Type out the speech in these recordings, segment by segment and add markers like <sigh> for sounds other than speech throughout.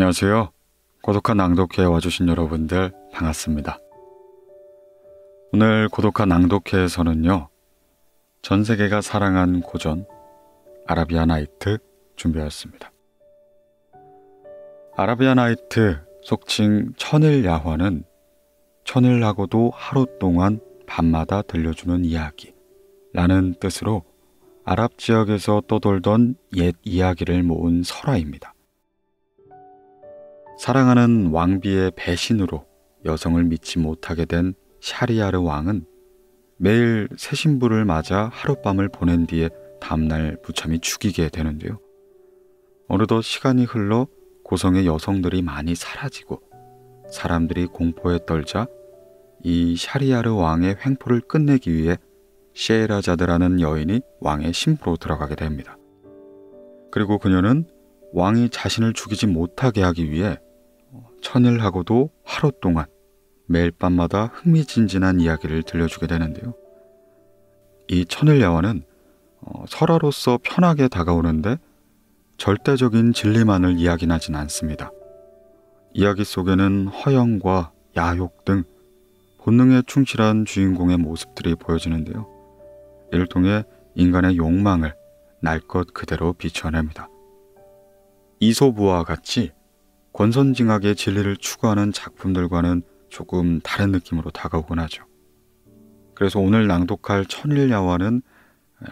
안녕하세요. 고독한 낭독회에 와주신 여러분들 반갑습니다. 오늘 고독한 낭독회에서는요. 전 세계가 사랑한 고전 아라비아 나이트 준비하였습니다. 아라비아 나이트 속칭 천일 야화는 천일하고도 하루 동안 밤마다 들려주는 이야기라는 뜻으로 아랍 지역에서 떠돌던 옛 이야기를 모은 설화입니다. 사랑하는 왕비의 배신으로 여성을 믿지 못하게 된 샤리아르 왕은 매일 새 신부를 맞아 하룻밤을 보낸 뒤에 다음날 무참히 죽이게 되는데요. 어느덧 시간이 흘러 고성의 여성들이 많이 사라지고 사람들이 공포에 떨자 이 샤리아르 왕의 횡포를 끝내기 위해 셰에라자드라는 여인이 왕의 신부로 들어가게 됩니다. 그리고 그녀는 왕이 자신을 죽이지 못하게 하기 위해 천일 하고도 하루 동안 매일 밤마다 흥미진진한 이야기를 들려주게 되는데요. 이 천일 야화는 어, 설화로서 편하게 다가오는데 절대적인 진리만을 이야기하진 않습니다. 이야기 속에는 허영과 야욕 등 본능에 충실한 주인공의 모습들이 보여지는데요. 이를 통해 인간의 욕망을 날 것 그대로 비춰냅니다. 이소부와 같이 권선징악의 진리를 추구하는 작품들과는 조금 다른 느낌으로 다가오곤 하죠. 그래서 오늘 낭독할 천일야화는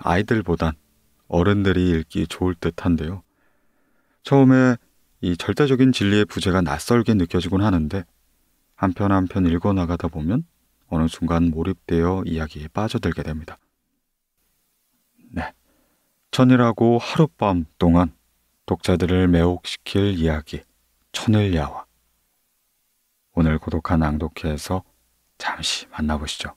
아이들보단 어른들이 읽기 좋을 듯한데요. 처음에 이 절대적인 진리의 부재가 낯설게 느껴지곤 하는데 한 편 한 편 읽어나가다 보면 어느 순간 몰입되어 이야기에 빠져들게 됩니다. 네. 천일하고 하룻밤 동안 독자들을 매혹시킬 이야기. 천을야와 오늘 고독한 낭독회에서 잠시 만나보시죠.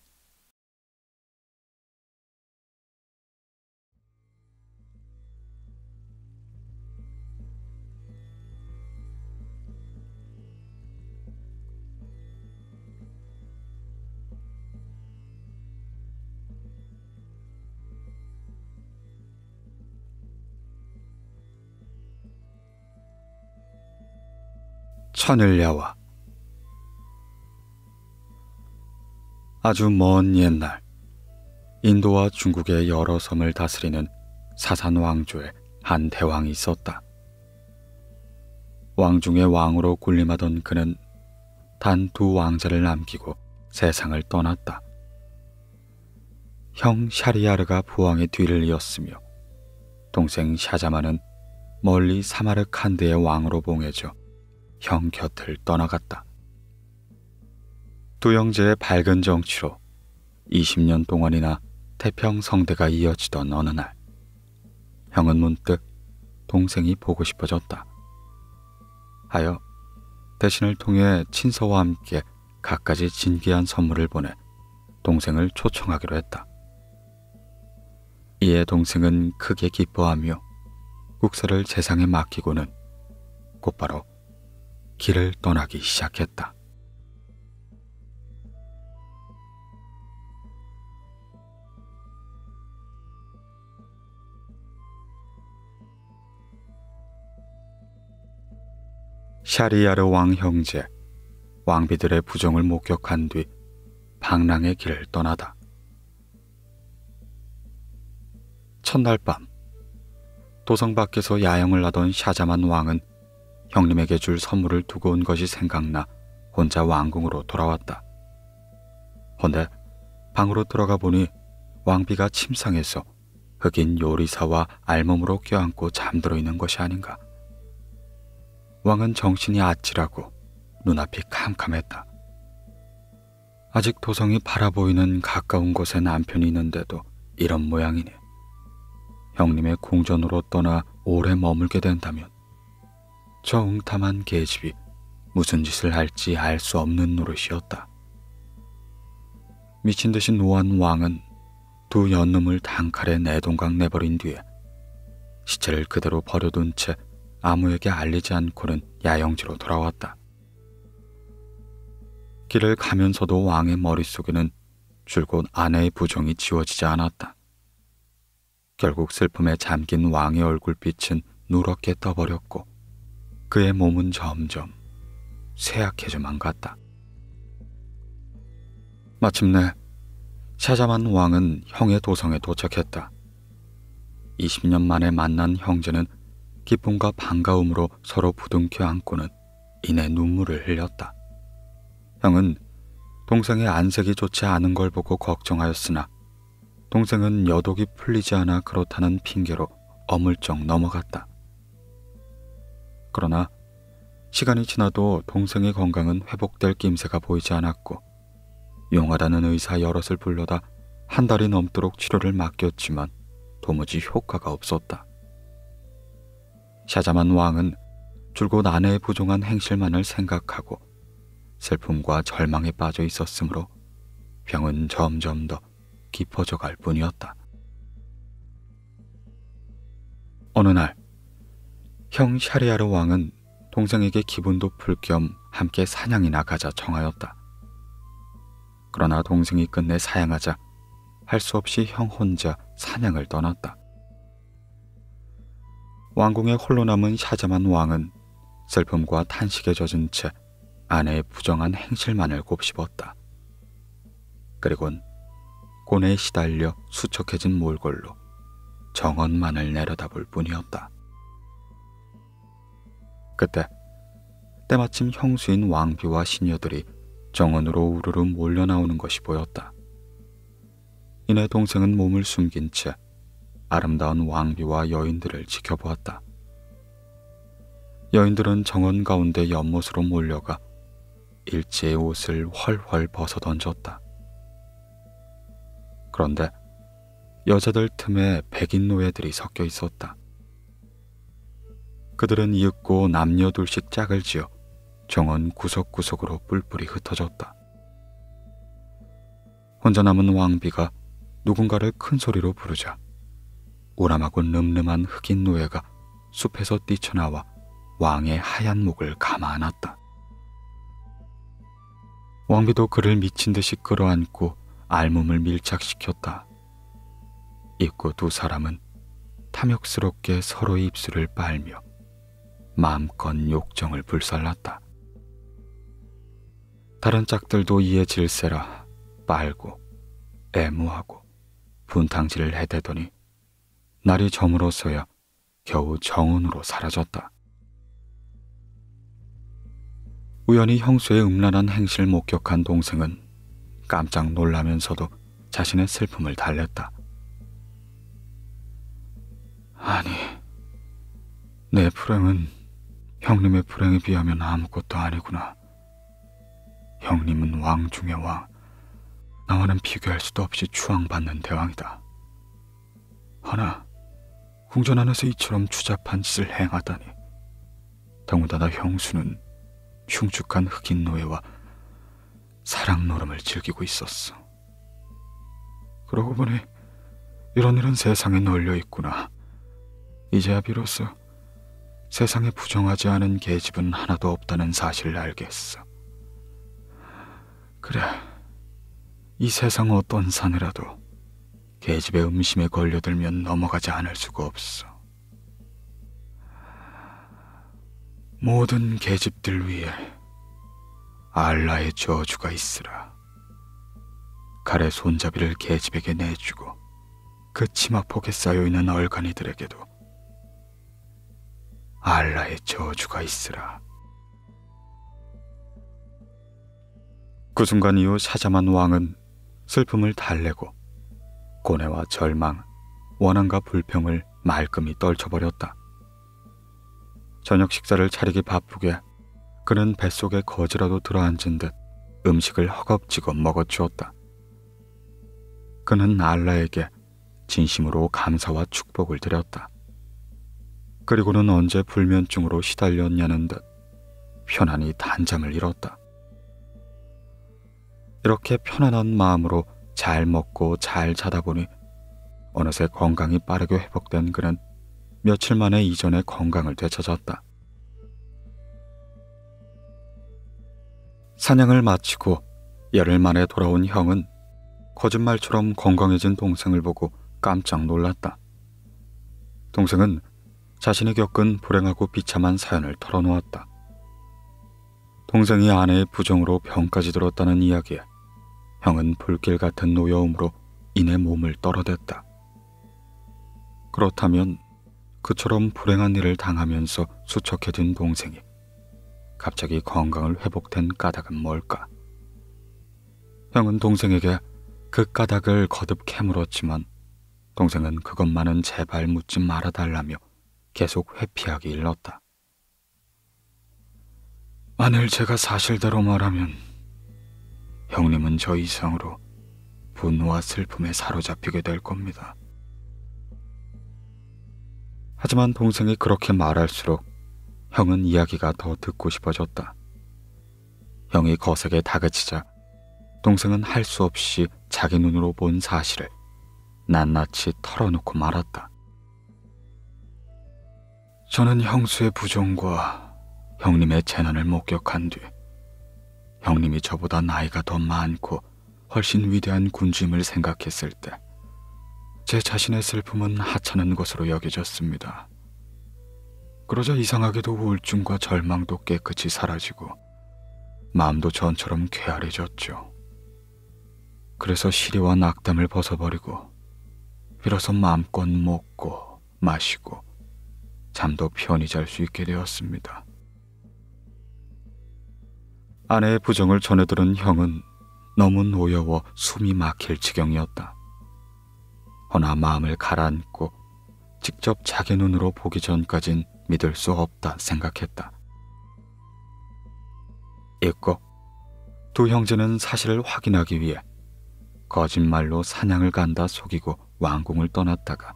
산을 야와 아주 먼 옛날 인도와 중국의 여러 섬을 다스리는 사산 왕조의 한 대왕이 있었다. 왕중의 왕으로 군림하던 그는 단 두 왕자를 남기고 세상을 떠났다. 형샤리아르가 부왕의 뒤를 이었으며 동생 샤자마는 멀리 사마르칸드의 왕으로 봉해져 형 곁을 떠나갔다. 두 형제의 밝은 정치로 20년 동안이나 태평성대가 이어지던 어느 날 형은 문득 동생이 보고 싶어졌다 하여 대신을 통해 친서와 함께 갖가지 진귀한 선물을 보내 동생을 초청하기로 했다. 이에 동생은 크게 기뻐하며 국사를 재상에 맡기고는 곧바로 길을 떠나기 시작했다. 샤리아르왕 형제, 왕비들의 부정을 목격한 뒤 방랑의 길을 떠나다. 첫날 밤, 도성 밖에서 야영을 하던 샤자만 왕은 형님에게 줄 선물을 두고 온 것이 생각나 혼자 왕궁으로 돌아왔다. 헌데 방으로 들어가 보니 왕비가 침상에서 흑인 요리사와 알몸으로 껴안고 잠들어 있는 것이 아닌가. 왕은 정신이 아찔하고 눈앞이 캄캄했다. 아직 도성이 바라보이는 가까운 곳에 남편이 있는데도 이런 모양이니. 형님의 궁전으로 떠나 오래 머물게 된다면 저 웅탐한 계집이 무슨 짓을 할지 알 수 없는 노릇이었다. 미친 듯이 노한 왕은 두 연놈을 단칼에 내동강 내버린 뒤에 시체를 그대로 버려둔 채 아무에게 알리지 않고는 야영지로 돌아왔다. 길을 가면서도 왕의 머릿속에는 줄곧 아내의 부정이 지워지지 않았다. 결국 슬픔에 잠긴 왕의 얼굴빛은 누렇게 떠버렸고 그의 몸은 점점 쇠약해져만 갔다. 마침내 샤자만 왕은 형의 도성에 도착했다. 20년 만에 만난 형제는 기쁨과 반가움으로 서로 부둥켜 안고는 이내 눈물을 흘렸다. 형은 동생의 안색이 좋지 않은 걸 보고 걱정하였으나 동생은 여독이 풀리지 않아 그렇다는 핑계로 어물쩍 넘어갔다. 그러나 시간이 지나도 동생의 건강은 회복될 낌새가 보이지 않았고 용하다는 의사 여럿을 불러다 한 달이 넘도록 치료를 맡겼지만 도무지 효과가 없었다. 샤자만 왕은 줄곧 아내의 부정한 행실만을 생각하고 슬픔과 절망에 빠져 있었으므로 병은 점점 더 깊어져 갈 뿐이었다. 어느 날형 샤리아르 왕은 동생에게 기분도 풀 겸 함께 사냥이나 가자 정하였다. 그러나 동생이 끝내 사양하자 할 수 없이 형 혼자 사냥을 떠났다. 왕궁에 홀로 남은 샤자만 왕은 슬픔과 탄식에 젖은 채 아내의 부정한 행실만을 곱씹었다. 그리곤 고뇌에 시달려 수척해진 몰골로 정원만을 내려다볼 뿐이었다. 그때 때마침 형수인 왕비와 시녀들이 정원으로 우르르 몰려 나오는 것이 보였다. 이내 동생은 몸을 숨긴 채 아름다운 왕비와 여인들을 지켜보았다. 여인들은 정원 가운데 연못으로 몰려가 일제의 옷을 훨훨 벗어 던졌다. 그런데 여자들 틈에 백인 노예들이 섞여 있었다. 그들은 이윽고 남녀 둘씩 짝을 지어 정원 구석구석으로 뿔뿔이 흩어졌다. 혼자 남은 왕비가 누군가를 큰 소리로 부르자 오람하고 늠름한 흑인 노예가 숲에서 뛰쳐나와 왕의 하얀 목을 감아 안았다. 왕비도 그를 미친 듯이 끌어안고 알몸을 밀착시켰다. 입고두 사람은 탐욕스럽게 서로의 입술을 빨며 마음껏 욕정을 불살랐다. 다른 짝들도 이에 질세라 빨고 애무하고 분탕질을 해대더니 날이 저물어서야 겨우 정원으로 사라졌다. 우연히 형수의 음란한 행실 을 목격한 동생은 깜짝 놀라면서도 자신의 슬픔을 달랬다. 아니, 내 불행은 형님의 불행에 비하면 아무것도 아니구나. 형님은 왕 중의 왕. 나와는 비교할 수도 없이 추앙받는 대왕이다. 하나, 궁전 안에서 이처럼 추잡한 짓을 행하다니. 더군다나 형수는 흉측한 흑인 노예와 사랑 노름을 즐기고 있었어. 그러고 보니 이런 일은 세상에 널려 있구나. 이제야 비로소 세상에 부정하지 않은 계집은 하나도 없다는 사실을 알겠어. 그래, 이 세상 어떤 사내라도 계집의 음심에 걸려들면 넘어가지 않을 수가 없어. 모든 계집들 위에 알라의 저주가 있으라. 칼의 손잡이를 계집에게 내주고 그 치마폭에 쌓여있는 얼간이들에게도 알라의 저주가 있으라. 그 순간 이후 샤자만 왕은 슬픔을 달래고 고뇌와 절망, 원한과 불평을 말끔히 떨쳐버렸다. 저녁 식사를 차리기 바쁘게 그는 뱃속에 거지라도 들어앉은 듯 음식을 허겁지겁 먹어주었다. 그는 알라에게 진심으로 감사와 축복을 드렸다. 그리고는 언제 불면증으로 시달렸냐는 듯 편안히 단잠을 잃었다. 이렇게 편안한 마음으로 잘 먹고 잘 자다 보니 어느새 건강이 빠르게 회복된 그는 며칠 만에 이전의 건강을 되찾았다. 사냥을 마치고 열흘 만에 돌아온 형은 거짓말처럼 건강해진 동생을 보고 깜짝 놀랐다. 동생은 자신이 겪은 불행하고 비참한 사연을 털어놓았다. 동생이 아내의 부정으로 병까지 들었다는 이야기에 형은 불길 같은 노여움으로 이내 몸을 떨어댔다. 그렇다면 그처럼 불행한 일을 당하면서 수척해진 동생이 갑자기 건강을 회복된 까닭은 뭘까? 형은 동생에게 그 까닭을 거듭 캐물었지만 동생은 그것만은 제발 묻지 말아달라며 계속 회피하기 일렀다. 만일 제가 사실대로 말하면 형님은 저 이상으로 분노와 슬픔에 사로잡히게 될 겁니다. 하지만 동생이 그렇게 말할수록 형은 이야기가 더 듣고 싶어졌다. 형이 거세게 다그치자 동생은 할 수 없이 자기 눈으로 본 사실을 낱낱이 털어놓고 말았다. 저는 형수의 부정과 형님의 재난을 목격한 뒤 형님이 저보다 나이가 더 많고 훨씬 위대한 군주임을 생각했을 때 제 자신의 슬픔은 하찮은 것으로 여겨졌습니다. 그러자 이상하게도 우울증과 절망도 깨끗이 사라지고 마음도 전처럼 쾌활해졌죠. 그래서 시리와 낙담을 벗어버리고 비로소 마음껏 먹고 마시고 잠도 편히 잘 수 있게 되었습니다. 아내의 부정을 전해들은 형은 너무 노여워 숨이 막힐 지경이었다. 허나 마음을 가라앉고 직접 자기 눈으로 보기 전까진 믿을 수 없다 생각했다. 읽고 두 형제는 사실을 확인하기 위해 거짓말로 사냥을 간다 속이고 왕궁을 떠났다가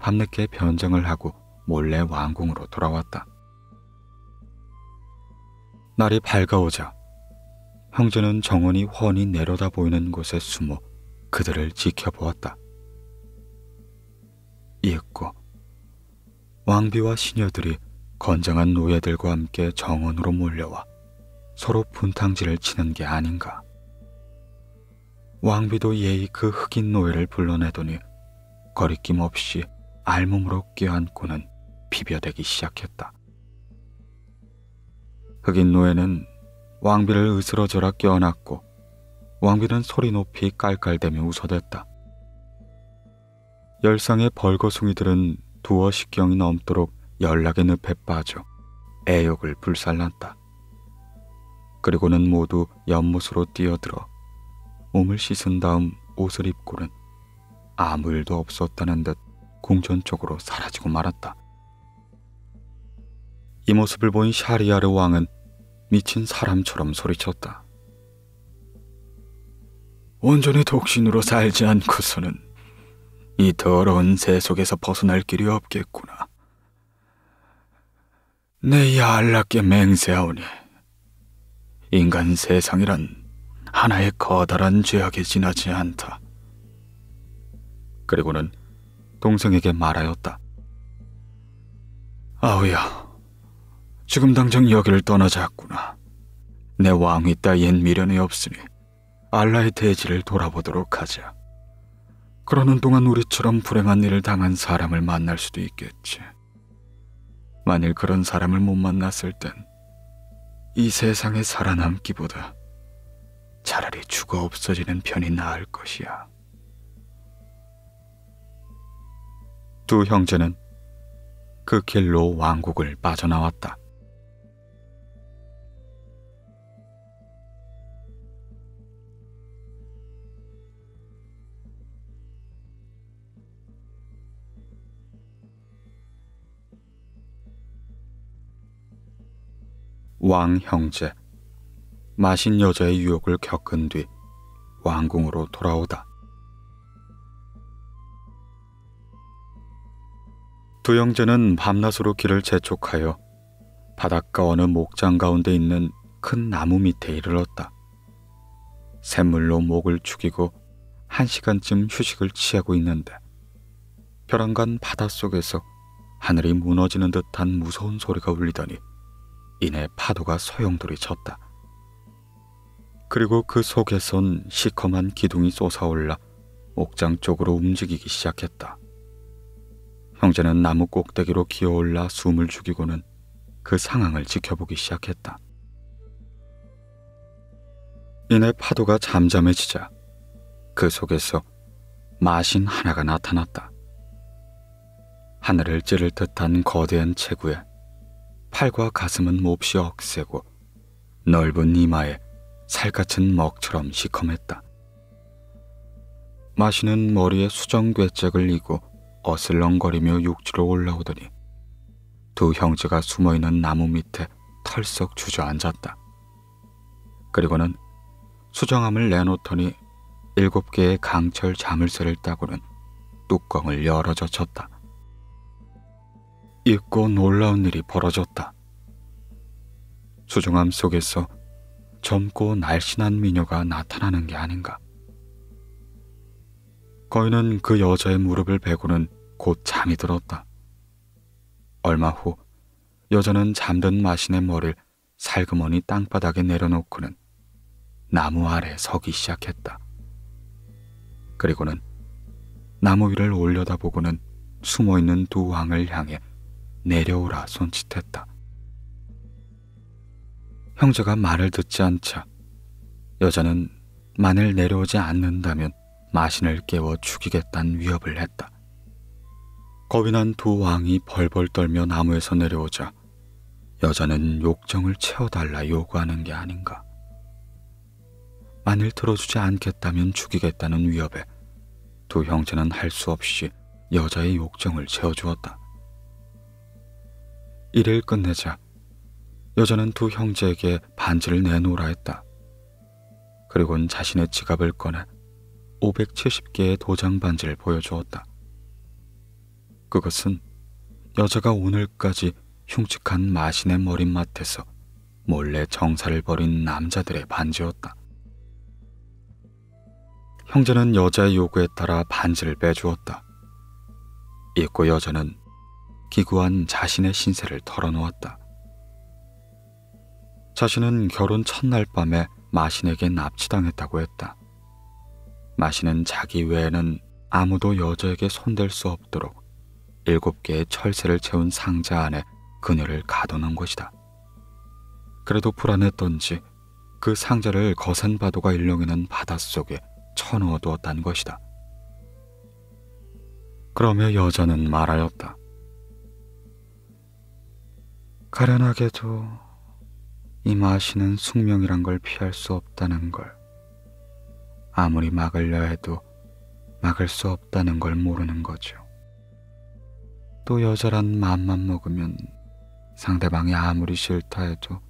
밤늦게 변장을 하고 몰래 왕궁으로 돌아왔다. 날이 밝아오자 형제는 정원이 훤히 내려다 보이는 곳에 숨어 그들을 지켜보았다. 이윽고 왕비와 시녀들이 건장한 노예들과 함께 정원으로 몰려와 서로 분탕질을 치는 게 아닌가. 왕비도 예의 그 흑인 노예를 불러내더니 거리낌 없이 알몸으로 껴안고는 비벼대기 시작했다. 흑인 노예는 왕비를 으스러져라 껴안았고 왕비는 소리 높이 깔깔대며 웃어댔다. 열상의 벌거숭이들은 두어 식경이 넘도록 연락의 늪에 빠져 애욕을 불살랐다. 그리고는 모두 연못으로 뛰어들어 몸을 씻은 다음 옷을 입고는 아무 일도 없었다는 듯 궁전 쪽으로 사라지고 말았다. 이 모습을 본 샤리아르 왕은 미친 사람처럼 소리쳤다. 온전히 독신으로 살지 않고서는 이 더러운 세속에서 벗어날 길이 없겠구나. 내 야알락께 맹세하오니 인간 세상이란 하나의 커다란 죄악에 지나지 않다. 그리고는 동생에게 말하였다. 아우야, 지금 당장 여기를 떠나자꾸나. 내왕이 따위엔 미련이 없으니 알라의 대지를 돌아보도록 하자. 그러는 동안 우리처럼 불행한 일을 당한 사람을 만날 수도 있겠지. 만일 그런 사람을 못 만났을 땐 이 세상에 살아남기보다 차라리 죽어 없어지는 편이 나을 것이야. 두 형제는 그 길로 왕국을 빠져나왔다. 왕 형제, 마신 여자의 유혹을 겪은 뒤 왕궁으로 돌아오다. 두 형제는 밤낮으로 길을 재촉하여 바닷가 어느 목장 가운데 있는 큰 나무 밑에 이르렀다. 샘물로 목을 죽이고한 시간쯤 휴식을 취하고 있는데 벼랑간 바닷속에서 하늘이 무너지는 듯한 무서운 소리가 울리더니 이내 파도가 소용돌이 쳤다. 그리고 그 속에선 시커먼 기둥이 솟아올라 옥장 쪽으로 움직이기 시작했다. 형제는 나무 꼭대기로 기어올라 숨을 죽이고는 그 상황을 지켜보기 시작했다. 이내 파도가 잠잠해지자 그 속에서 마신 하나가 나타났다. 하늘을 찌를 듯한 거대한 체구에 팔과 가슴은 몹시 억세고 넓은 이마에 살갗은 먹처럼 시커맸다. 마시는 머리에 수정괴짝을 이고 어슬렁거리며 육지로 올라오더니 두 형제가 숨어있는 나무 밑에 털썩 주저앉았다. 그리고는 수정함을 내놓더니 일곱 개의 강철 자물쇠를 따고는 뚜껑을 열어 젖혔다. 있고 놀라운 일이 벌어졌다. 수중함 속에서 젊고 날씬한 미녀가 나타나는 게 아닌가. 거인은 그 여자의 무릎을 베고는 곧 잠이 들었다. 얼마 후 여자는 잠든 마신의 머리를 살그머니 땅바닥에 내려놓고는 나무 아래 서기 시작했다. 그리고는 나무 위를 올려다보고는 숨어있는 두 왕을 향해 내려오라 손짓했다. 형제가 말을 듣지 않자 여자는 만일 내려오지 않는다면 마신을 깨워 죽이겠다는 위협을 했다. 겁이 난 두 왕이 벌벌 떨며 나무에서 내려오자 여자는 욕정을 채워달라 요구하는 게 아닌가. 만일 들어주지 않겠다면 죽이겠다는 위협에 두 형제는 할 수 없이 여자의 욕정을 채워주었다. 일을 끝내자 여자는 두 형제에게 반지를 내놓으라 했다. 그리곤 자신의 지갑을 꺼내 570개의 도장 반지를 보여주었다. 그것은 여자가 오늘까지 흉측한 마신의 머릿맡에서 몰래 정사를 벌인 남자들의 반지였다. 형제는 여자의 요구에 따라 반지를 빼주었다. 있고 여자는 기구한 자신의 신세를 털어놓았다. 자신은 결혼 첫날 밤에 마신에게 납치당했다고 했다. 마신은 자기 외에는 아무도 여자에게 손댈 수 없도록 일곱 개의 철새를 채운 상자 안에 그녀를 가둬놓은 것이다. 그래도 불안했던지 그 상자를 거센 바도가 일렁이는 바닷속에 쳐넣어두었다는 것이다. 그러며 여자는 말하였다. 가련하게도 이 마시는 숙명이란 걸 피할 수 없다는 걸 아무리 막으려 해도 막을 수 없다는 걸 모르는 거죠. 또 여자란 마음만 먹으면 상대방이 아무리 싫다 해도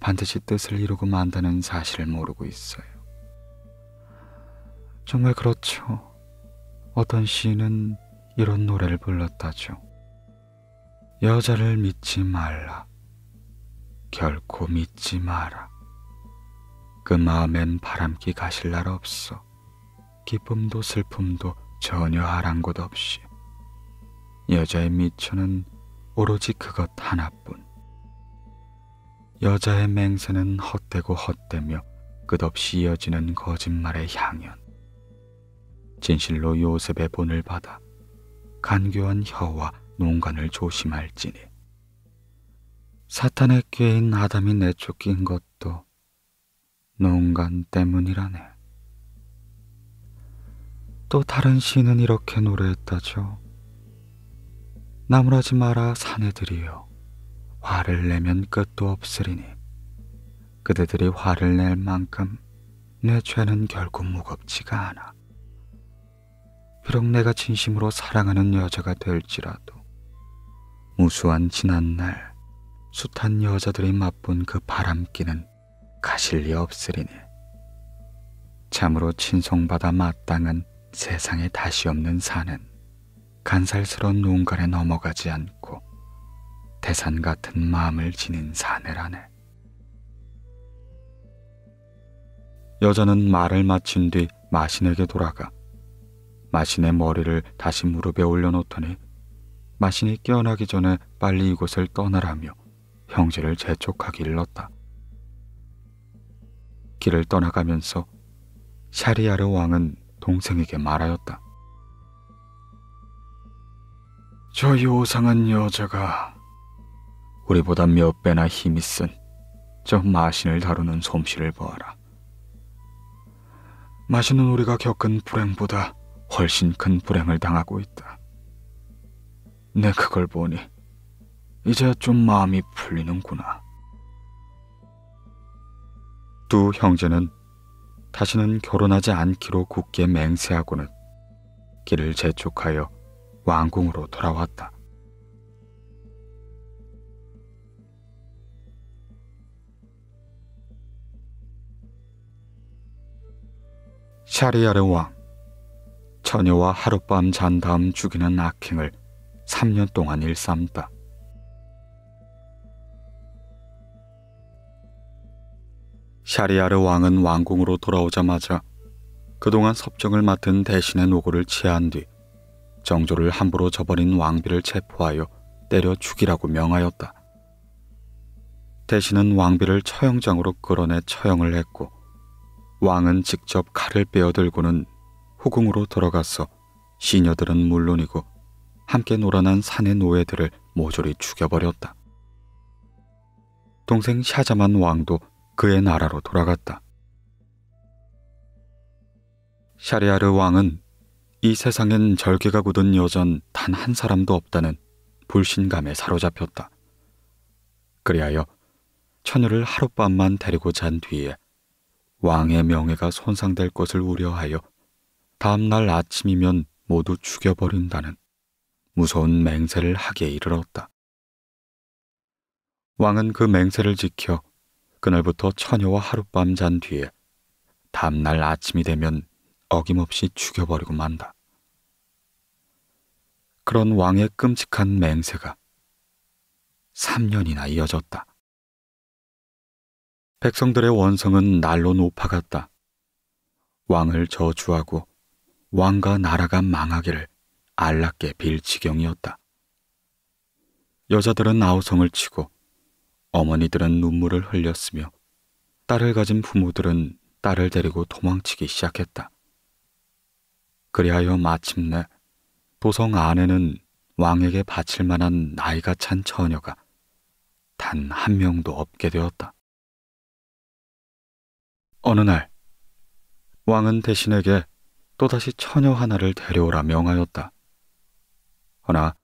반드시 뜻을 이루고 만다는 사실을 모르고 있어요. 정말 그렇죠. 어떤 시인은 이런 노래를 불렀다죠. 여자를 믿지 말라. 결코 믿지 마라. 그 마음엔 바람기 가실 날 없어. 기쁨도 슬픔도 전혀 아랑곳 없이. 여자의 미천은 오로지 그것 하나뿐. 여자의 맹세는 헛되고 헛되며 끝없이 이어지는 거짓말의 향연. 진실로 요셉의 본을 받아 간교한 혀와 농간을 조심할지니 사탄의 꾀인 아담이 내쫓긴 것도 농간 때문이라네. 또 다른 시인은 이렇게 노래했다죠. 나무라지 마라 사내들이여 화를 내면 끝도 없으리니 그대들이 화를 낼 만큼 내 죄는 결국 무겁지가 않아. 비록 내가 진심으로 사랑하는 여자가 될지라도 우수한 지난날 숱한 여자들이 맛본 그 바람기는 가실 리 없으리니 참으로 친송받아 마땅한 세상에 다시 없는 산은 간살스러운 농간에 넘어가지 않고 대산 같은 마음을 지닌 산을 하네. 여자는 말을 마친 뒤 마신에게 돌아가 마신의 머리를 다시 무릎에 올려놓더니 마신이 깨어나기 전에 빨리 이곳을 떠나라며 형제를 재촉하기 일렀다. 길을 떠나가면서 샤리아르 왕은 동생에게 말하였다. 저 요상한 여자가 우리보다 몇 배나 힘이 쓴 저 마신을 다루는 솜씨를 보아라. 마신은 우리가 겪은 불행보다 훨씬 큰 불행을 당하고 있다. 내 그걸 보니 이제 좀 마음이 풀리는구나. 두 형제는 다시는 결혼하지 않기로 굳게 맹세하고는 길을 재촉하여 왕궁으로 돌아왔다. 샤리아르 왕, 처녀와 하룻밤 잔 다음 죽이는 악행을 3년 동안 일삼다. 샤리아르 왕은 왕궁으로 돌아오자마자 그동안 섭정을 맡은 대신의 노고를 취한 뒤 정조를 함부로 저버린 왕비를 체포하여 때려 죽이라고 명하였다. 대신은 왕비를 처형장으로 끌어내 처형을 했고 왕은 직접 칼을 빼어 들고는 후궁으로 돌아가서 시녀들은 물론이고 함께 놀아난 사내 노예들을 모조리 죽여버렸다. 동생 샤자만 왕도 그의 나라로 돌아갔다. 샤리아르 왕은 이 세상엔 절개가 굳은 여전 단 한 사람도 없다는 불신감에 사로잡혔다. 그리하여 처녀를 하룻밤만 데리고 잔 뒤에 왕의 명예가 손상될 것을 우려하여 다음날 아침이면 모두 죽여버린다는 무서운 맹세를 하기에 이르렀다. 왕은 그 맹세를 지켜 그날부터 처녀와 하룻밤 잔 뒤에 다음날 아침이 되면 어김없이 죽여버리고 만다. 그런 왕의 끔찍한 맹세가 3년이나 이어졌다. 백성들의 원성은 날로 높아갔다. 왕을 저주하고 왕과 나라가 망하기를 알락게빌 지경이었다. 여자들은 아우성을 치고 어머니들은 눈물을 흘렸으며 딸을 가진 부모들은 딸을 데리고 도망치기 시작했다. 그리하여 마침내 도성 안에는 왕에게 바칠 만한 나이가 찬 처녀가 단 한 명도 없게 되었다. 어느 날 왕은 대신에게 또다시 처녀 하나를 데려오라 명하였다. 허나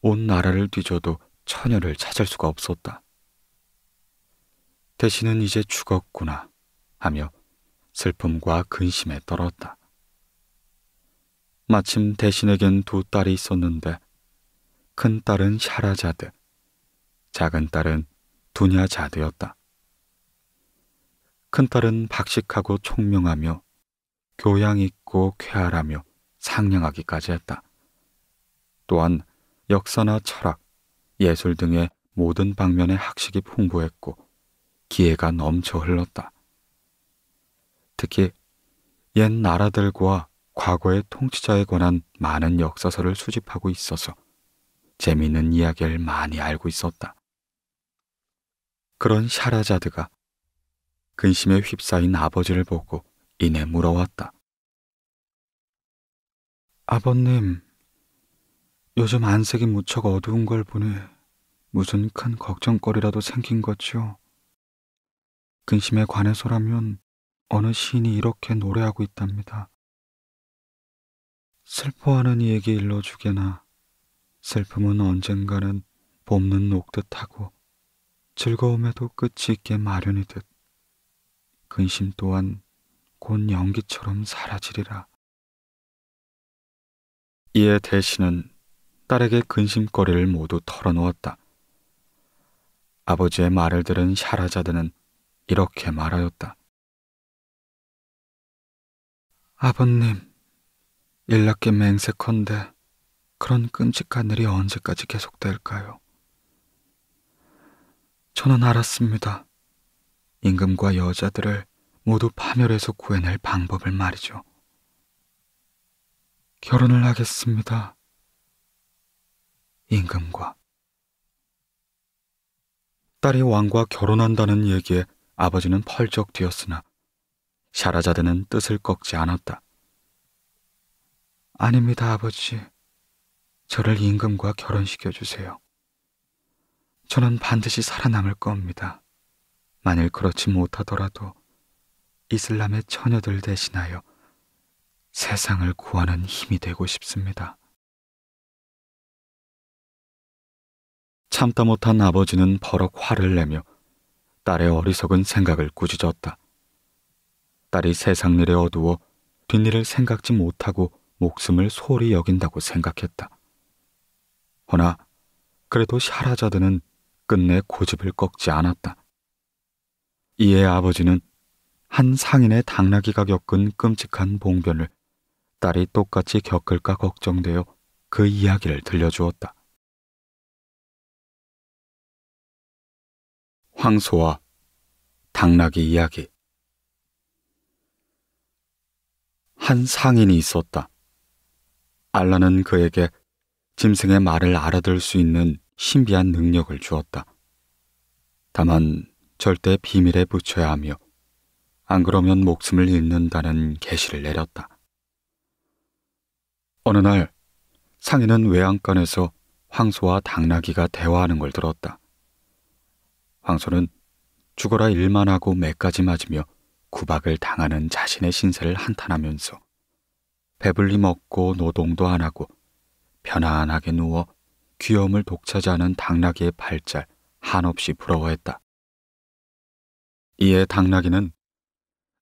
온 나라를 뒤져도 처녀를 찾을 수가 없었다. 대신은 이제 죽었구나 하며 슬픔과 근심에 떨었다. 마침 대신에겐 두 딸이 있었는데 큰 딸은 샤라자드, 작은 딸은 두냐자드였다. 큰 딸은 박식하고 총명하며 교양 있고 쾌활하며 상냥하기까지 했다. 또한 역사나 철학, 예술 등의 모든 방면의 학식이 풍부했고 기회가 넘쳐 흘렀다. 특히 옛 나라들과 과거의 통치자에 관한 많은 역사서를 수집하고 있어서 재미있는 이야기를 많이 알고 있었다. 그런 샤라자드가 근심에 휩싸인 아버지를 보고 이내 물어왔다. 아버님, 요즘 안색이 무척 어두운 걸 보니 무슨 큰 걱정거리라도 생긴 거지요. 근심에 관해서라면 어느 시인이 이렇게 노래하고 있답니다. 슬퍼하는 이에게 일러주게나 슬픔은 언젠가는 봄는 녹듯하고 즐거움에도 끝이 있게 마련이듯 근심 또한 곧 연기처럼 사라지리라. 이에 대신은 딸에게 근심거리를 모두 털어놓았다. 아버지의 말을 들은 샤라자드는 이렇게 말하였다. 아버님, 일락기 맹세컨대 그런 끔찍한 일이 언제까지 계속될까요? 저는 알았습니다. 임금과 여자들을 모두 파멸해서 구해낼 방법을 말이죠. 결혼을 하겠습니다. 임금과 딸이 왕과 결혼한다는 얘기에 아버지는 펄쩍 뛰었으나 샤라자드는 뜻을 꺾지 않았다. 아닙니다, 아버지. 저를 임금과 결혼시켜 주세요. 저는 반드시 살아남을 겁니다. 만일 그렇지 못하더라도 이슬람의 처녀들 대신하여 세상을 구하는 힘이 되고 싶습니다. 참다 못한 아버지는 버럭 화를 내며 딸의 어리석은 생각을 꾸짖었다. 딸이 세상 일에 어두워 뒷일을 생각지 못하고 목숨을 소홀히 여긴다고 생각했다. 허나 그래도 샤라자드는 끝내 고집을 꺾지 않았다. 이에 아버지는 한 상인의 당나귀가 겪은 끔찍한 봉변을 딸이 똑같이 겪을까 걱정되어 그 이야기를 들려주었다. 황소와 당나귀 이야기 한 상인이 있었다. 알라는 그에게 짐승의 말을 알아들 수 있는 신비한 능력을 주었다. 다만 절대 비밀에 붙여야 하며 안 그러면 목숨을 잃는다는 계시를 내렸다. 어느 날 상인은 외양간에서 황소와 당나귀가 대화하는 걸 들었다. 황소는 죽어라 일만 하고 매까지 맞으며 구박을 당하는 자신의 신세를 한탄하면서 배불리먹고 노동도 안 하고 편안하게 누워 귀염을 독차지하는 당나귀의 발짤 한없이 부러워했다. 이에 당나귀는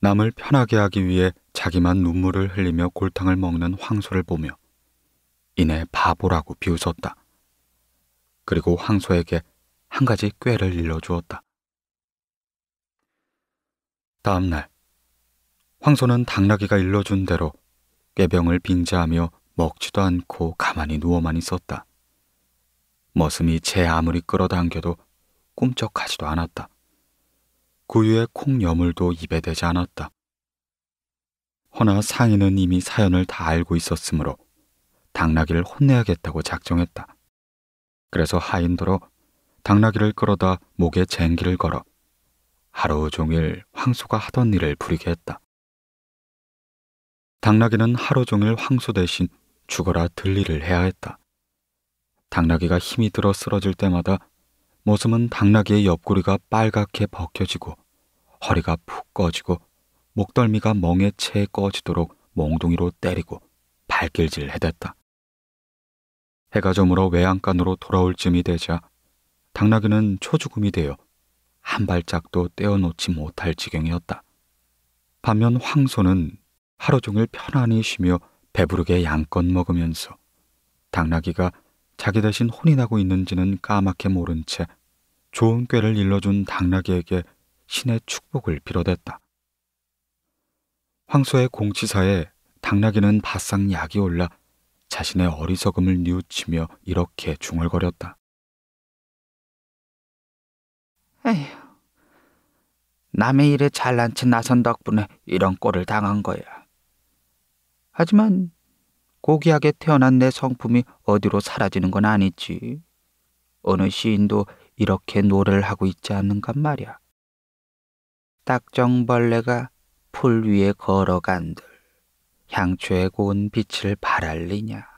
남을 편하게 하기 위해 자기만 눈물을 흘리며 골탕을 먹는 황소를 보며 이내 바보라고 비웃었다. 그리고 황소에게 한 가지 꾀를 일러주었다. 다음 날 황소는 당나귀가 일러준 대로 꾀병을 빙자하며 먹지도 않고 가만히 누워만 있었다. 머슴이 채 아무리 끌어당겨도 꿈쩍하지도 않았다. 구유의 그 콩여물도 입에 대지 않았다. 허나 상인은 이미 사연을 다 알고 있었으므로 당나귀를 혼내야겠다고 작정했다. 그래서 하인도로 당나귀를 끌어다 목에 쟁기를 걸어 하루 종일 황소가 하던 일을 부리게 했다. 당나귀는 하루 종일 황소 대신 죽어라 들리를 해야 했다. 당나귀가 힘이 들어 쓰러질 때마다 모습은 당나귀의 옆구리가 빨갛게 벗겨지고 허리가 푹 꺼지고 목덜미가 멍에 채 꺼지도록 몽둥이로 때리고 발길질 해댔다. 해가 저물어 외양간으로 돌아올 쯤이 되자 당나귀는 초죽음이 되어 한 발짝도 떼어놓지 못할 지경이었다. 반면 황소는 하루 종일 편안히 쉬며 배부르게 양껏 먹으면서 당나귀가 자기 대신 혼이 나고 있는지는 까맣게 모른 채 좋은 꾀를 일러준 당나귀에게 신의 축복을 빌어댔다. 황소의 공치사에 당나귀는 바싹 약이 올라 자신의 어리석음을 뉘우치며 이렇게 중얼거렸다. 에휴. 남의 일에 잘난 체 나선 덕분에 이런 꼴을 당한 거야. 하지만 고귀하게 태어난 내 성품이 어디로 사라지는 건 아니지. 어느 시인도 이렇게 노래를 하고 있지 않는가 말이야. 딱정벌레가 풀 위에 걸어간들 향초에 고운 빛을 발할리냐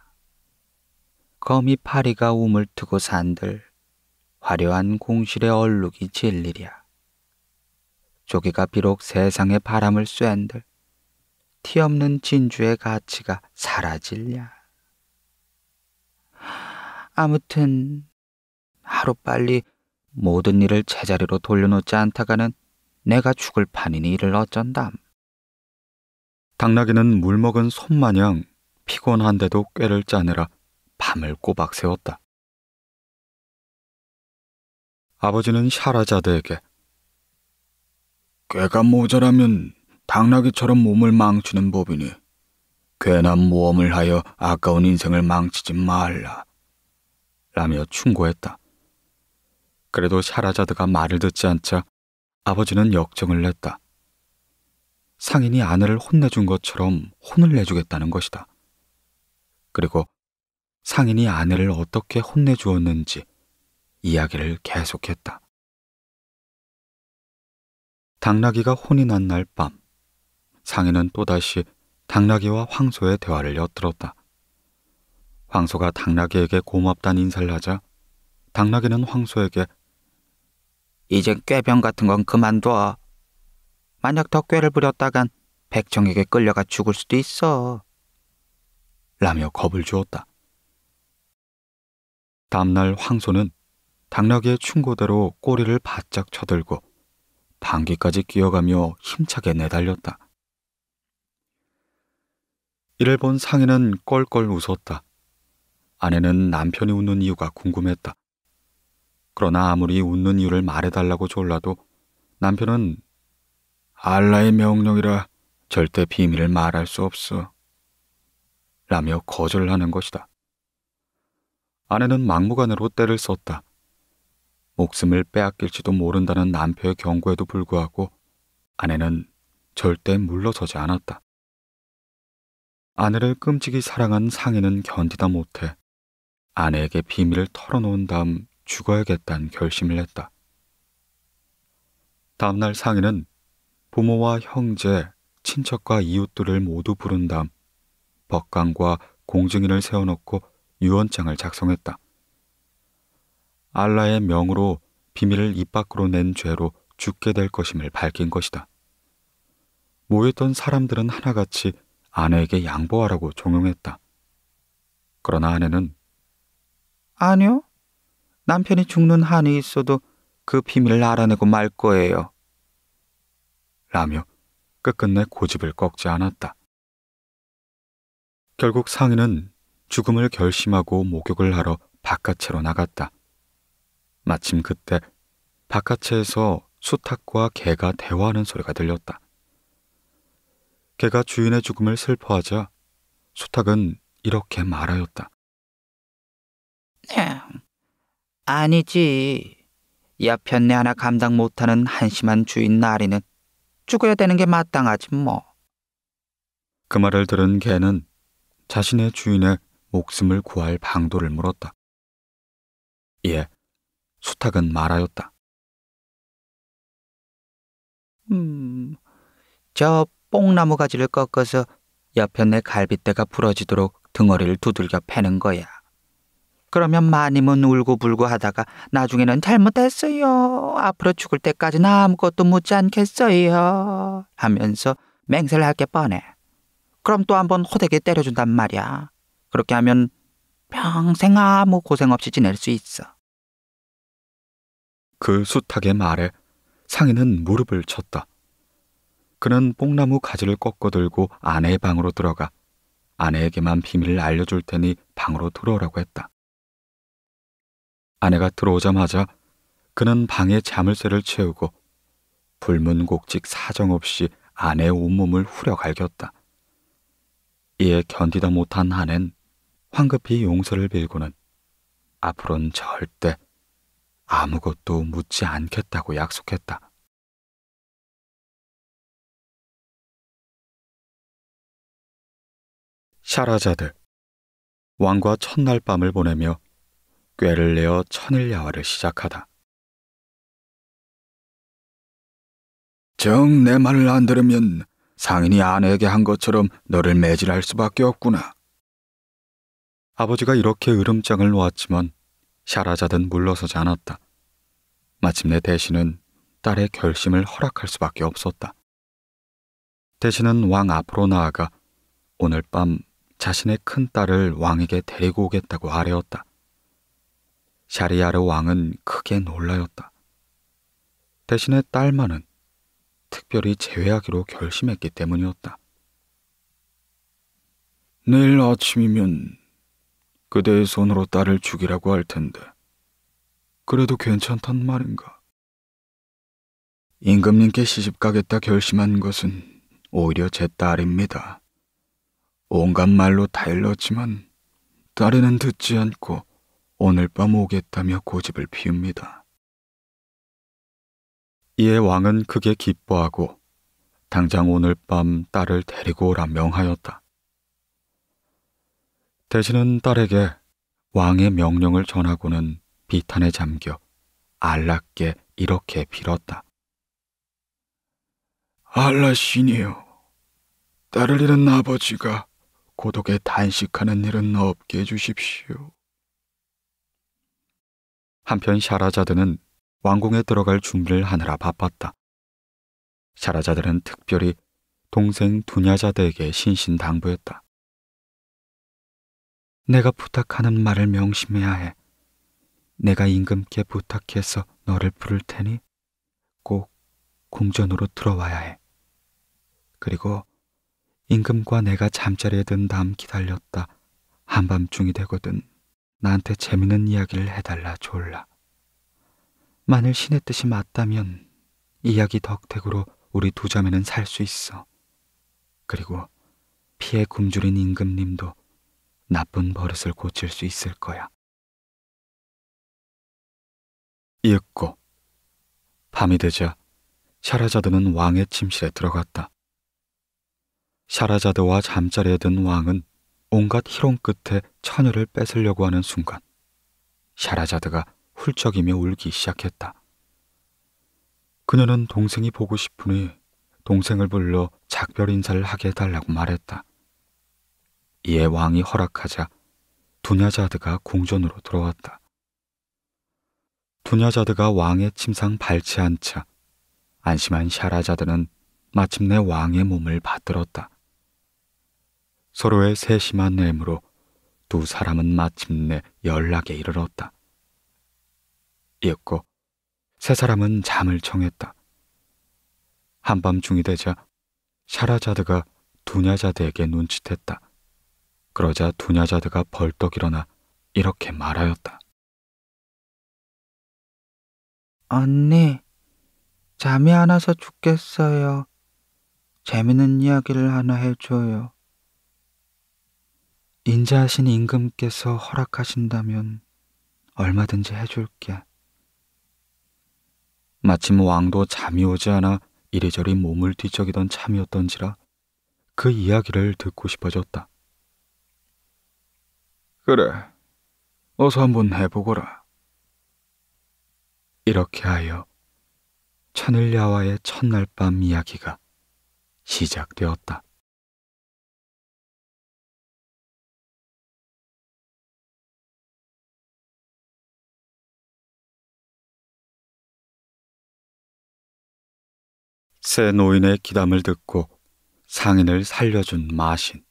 거미 파리가 우물 트고 산들 화려한 공실에 얼룩이 질리랴. 조개가 비록 세상의 바람을 쐰들 티 없는 진주의 가치가 사라질랴. 아무튼 하루빨리 모든 일을 제자리로 돌려놓지 않다가는 내가 죽을 판이니 이를 어쩐담. 당나귀는 물먹은 손마냥 피곤한데도 꾀를 짜느라 밤을 꼬박 새웠다. 아버지는 샤라자드에게 괴가 모자라면 당나귀처럼 몸을 망치는 법이니 괜한 모험을 하여 아까운 인생을 망치지 말라 라며 충고했다. 그래도 샤라자드가 말을 듣지 않자 아버지는 역정을 냈다. 상인이 아내를 혼내준 것처럼 혼을 내주겠다는 것이다. 그리고 상인이 아내를 어떻게 혼내주었는지 이야기를 계속했다. 당나귀가 혼이 난 날 밤, 상인은 또다시 당나귀와 황소의 대화를 엿들었다. 황소가 당나귀에게 고맙단 인사를 하자 당나귀는 황소에게 이젠 꾀병 같은 건 그만둬. 만약 더 꾀를 부렸다간 백정에게 끌려가 죽을 수도 있어. 라며 겁을 주었다. 다음날 황소는 당나귀의 충고대로 꼬리를 바짝 쳐들고 방귀까지 끼어가며 힘차게 내달렸다. 이를 본 상인은 껄껄 웃었다. 아내는 남편이 웃는 이유가 궁금했다. 그러나 아무리 웃는 이유를 말해달라고 졸라도 남편은 알라의 명령이라 절대 비밀을 말할 수 없어. 라며 거절하는 것이다. 아내는 막무가내로 때를 썼다. 목숨을 빼앗길지도 모른다는 남편의 경고에도 불구하고 아내는 절대 물러서지 않았다. 아내를 끔찍이 사랑한 상인은 견디다 못해 아내에게 비밀을 털어놓은 다음 죽어야겠다는 결심을 했다. 다음날 상인은 부모와 형제, 친척과 이웃들을 모두 부른 다음 법관과 공증인을 세워놓고 유언장을 작성했다. 알라의 명으로 비밀을 입 밖으로 낸 죄로 죽게 될 것임을 밝힌 것이다. 모였던 사람들은 하나같이 아내에게 양보하라고 종용했다. 그러나 아내는 아니요. 남편이 죽는 한이 있어도 그 비밀을 알아내고 말 거예요. 라며 끝끝내 고집을 꺾지 않았다. 결국 상인은 죽음을 결심하고 목욕을 하러 바깥으로 나갔다. 마침 그때 바깥에서 수탉과 개가 대화하는 소리가 들렸다. 개가 주인의 죽음을 슬퍼하자 수탉은 이렇게 말하였다. 네, 아니지. 야편내 하나 감당 못하는 한심한 주인 나리는 죽어야 되는 게 마땅하지 뭐. 그 말을 들은 개는 자신의 주인의 목숨을 구할 방도를 물었다. 이 예, 수탁은 말하였다. 음, 저 뽕나무 가지를 꺾어서 옆편의 갈빗대가 부러지도록 등어리를 두들겨 패는 거야. 그러면 마님은 울고불고 하다가 나중에는 잘못했어요. 앞으로 죽을 때까지는 아무것도 묻지 않겠어요. 하면서 맹세를 할 게 뻔해. 그럼 또 한 번 호되게 때려준단 말이야. 그렇게 하면 평생 아무 고생 없이 지낼 수 있어. 그 숱하게 말해 상인은 무릎을 쳤다. 그는 뽕나무 가지를 꺾어 들고 아내의 방으로 들어가 아내에게만 비밀을 알려줄 테니 방으로 들어오라고 했다. 아내가 들어오자마자 그는 방에 자물쇠를 채우고 불문곡직 사정없이 아내의 온몸을 후려갈겼다. 이에 견디다 못한 아낸 황급히 용서를 빌고는 앞으로는 절대 아무것도 묻지 않겠다고 약속했다. 샤라자드 왕과 첫날 밤을 보내며 꾀를 내어 천일야화를 시작하다. 정 내 말을 안 들으면 상인이 아내에게 한 것처럼 너를 매질할 수밖에 없구나. 아버지가 이렇게 으름장을 놓았지만 샤라자든 물러서지 않았다. 마침내 대신은 딸의 결심을 허락할 수밖에 없었다. 대신은 왕 앞으로 나아가 오늘 밤 자신의 큰 딸을 왕에게 데리고 오겠다고 아뢰었다. 샤리아르 왕은 크게 놀라였다. 대신에 딸만은 특별히 제외하기로 결심했기 때문이었다. 내일 아침이면 그대의 손으로 딸을 죽이라고 할 텐데. 그래도 괜찮단 말인가? 임금님께 시집 가겠다 결심한 것은 오히려 제 딸입니다. 온갖 말로 타일렀지만 딸에는 듣지 않고 오늘 밤 오겠다며 고집을 피웁니다. 이에 왕은 크게 기뻐하고 당장 오늘 밤 딸을 데리고 오라 명하였다. 대신은 딸에게 왕의 명령을 전하고는 비탄에 잠겨 안락게 이렇게 빌었다. 알라신이요. 딸을 잃은 아버지가 고독에 단식하는 일은 없게 해주십시오. 한편 샤라자드는 왕궁에 들어갈 준비를 하느라 바빴다. 샤라자드는 특별히 동생 두냐자드에게 신신당부했다. 내가 부탁하는 말을 명심해야 해. 내가 임금께 부탁해서 너를 부를 테니 꼭 궁전으로 들어와야 해. 그리고 임금과 내가 잠자리에 든 다음 기다렸다. 한밤중이 되거든 나한테 재밌는 이야기를 해달라 졸라. 만일 신의 뜻이 맞다면 이야기 덕택으로 우리 두 자매는 살 수 있어. 그리고 피해 굶주린 임금님도 나쁜 버릇을 고칠 수 있을 거야. 이윽고 밤이 되자 샤라자드는 왕의 침실에 들어갔다. 샤라자드와 잠자리에 든 왕은 온갖 희롱 끝에 처녀를 뺏으려고 하는 순간 샤라자드가 훌쩍이며 울기 시작했다. 그녀는 동생이 보고 싶으니 동생을 불러 작별 인사를 하게 해달라고 말했다. 이에 왕이 허락하자 두냐자드가 궁전으로 들어왔다. 두냐자드가 왕의 침상 발치한차 안심한 샤라자드는 마침내 왕의 몸을 받들었다. 서로의 세심한 애무로 두 사람은 마침내 연락에 이르렀다. 이윽고 세 사람은 잠을 청했다. 한밤중이 되자 샤라자드가 두냐자드에게 눈치챘다. 그러자 두냐자드가 벌떡 일어나 이렇게 말하였다. 언니, 잠이 안 와서 죽겠어요. 재미있는 이야기를 하나 해줘요. 인자하신 임금께서 허락하신다면 얼마든지 해줄게. 마침 왕도 잠이 오지 않아 이리저리 몸을 뒤척이던 참이었던지라 그 이야기를 듣고 싶어졌다. 그래. 어서 한번 해보거라. 이렇게 하여 천을야와의 첫날 밤 이야기가 시작되었다. 새 노인의 기담을 듣고 상인을 살려준 마신.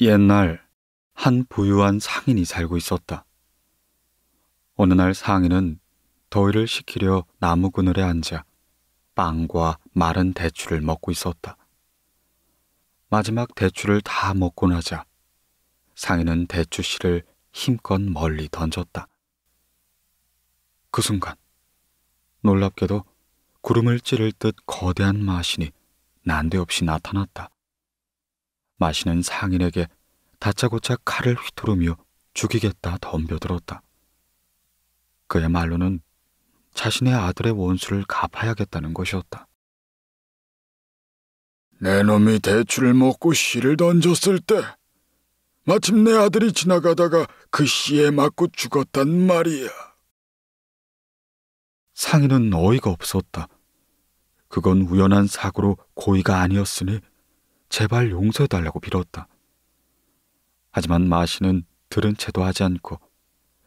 옛날 한 부유한 상인이 살고 있었다. 어느 날 상인은 더위를 식히려 나무 그늘에 앉아 빵과 마른 대추를 먹고 있었다. 마지막 대추를 다 먹고 나자 상인은 대추 씨를 힘껏 멀리 던졌다. 그 순간 놀랍게도 구름을 찌를 듯 거대한 마신이 난데없이 나타났다. 마시는 상인에게 다짜고짜 칼을 휘두르며 죽이겠다 덤벼들었다. 그의 말로는 자신의 아들의 원수를 갚아야겠다는 것이었다. 내 놈이 대추를 먹고 씨를 던졌을 때 마침 내 아들이 지나가다가 그 씨에 맞고 죽었단 말이야. 상인은 어이가 없었다. 그건 우연한 사고로 고의가 아니었으니 제발 용서해달라고 빌었다. 하지만 마시는 들은 채도 하지 않고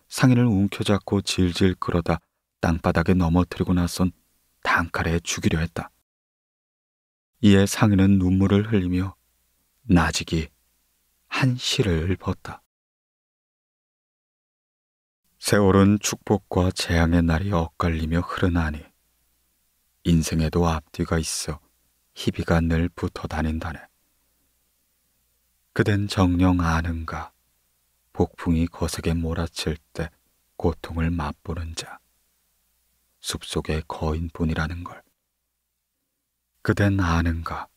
상인을 움켜잡고 질질 끌어다 땅바닥에 넘어뜨리고 나선 단칼에 죽이려 했다. 이에 상인은 눈물을 흘리며 나직이 한 시를 읊었다. 세월은 축복과 재앙의 날이 엇갈리며 흐르나니 인생에도 앞뒤가 있어 희비가 늘 붙어 다닌다네. 그댄 정녕 아는가? 폭풍이 거세게 몰아칠 때 고통을 맛보는 자. 숲속의 거인뿐이라는 걸. 그댄 아는가?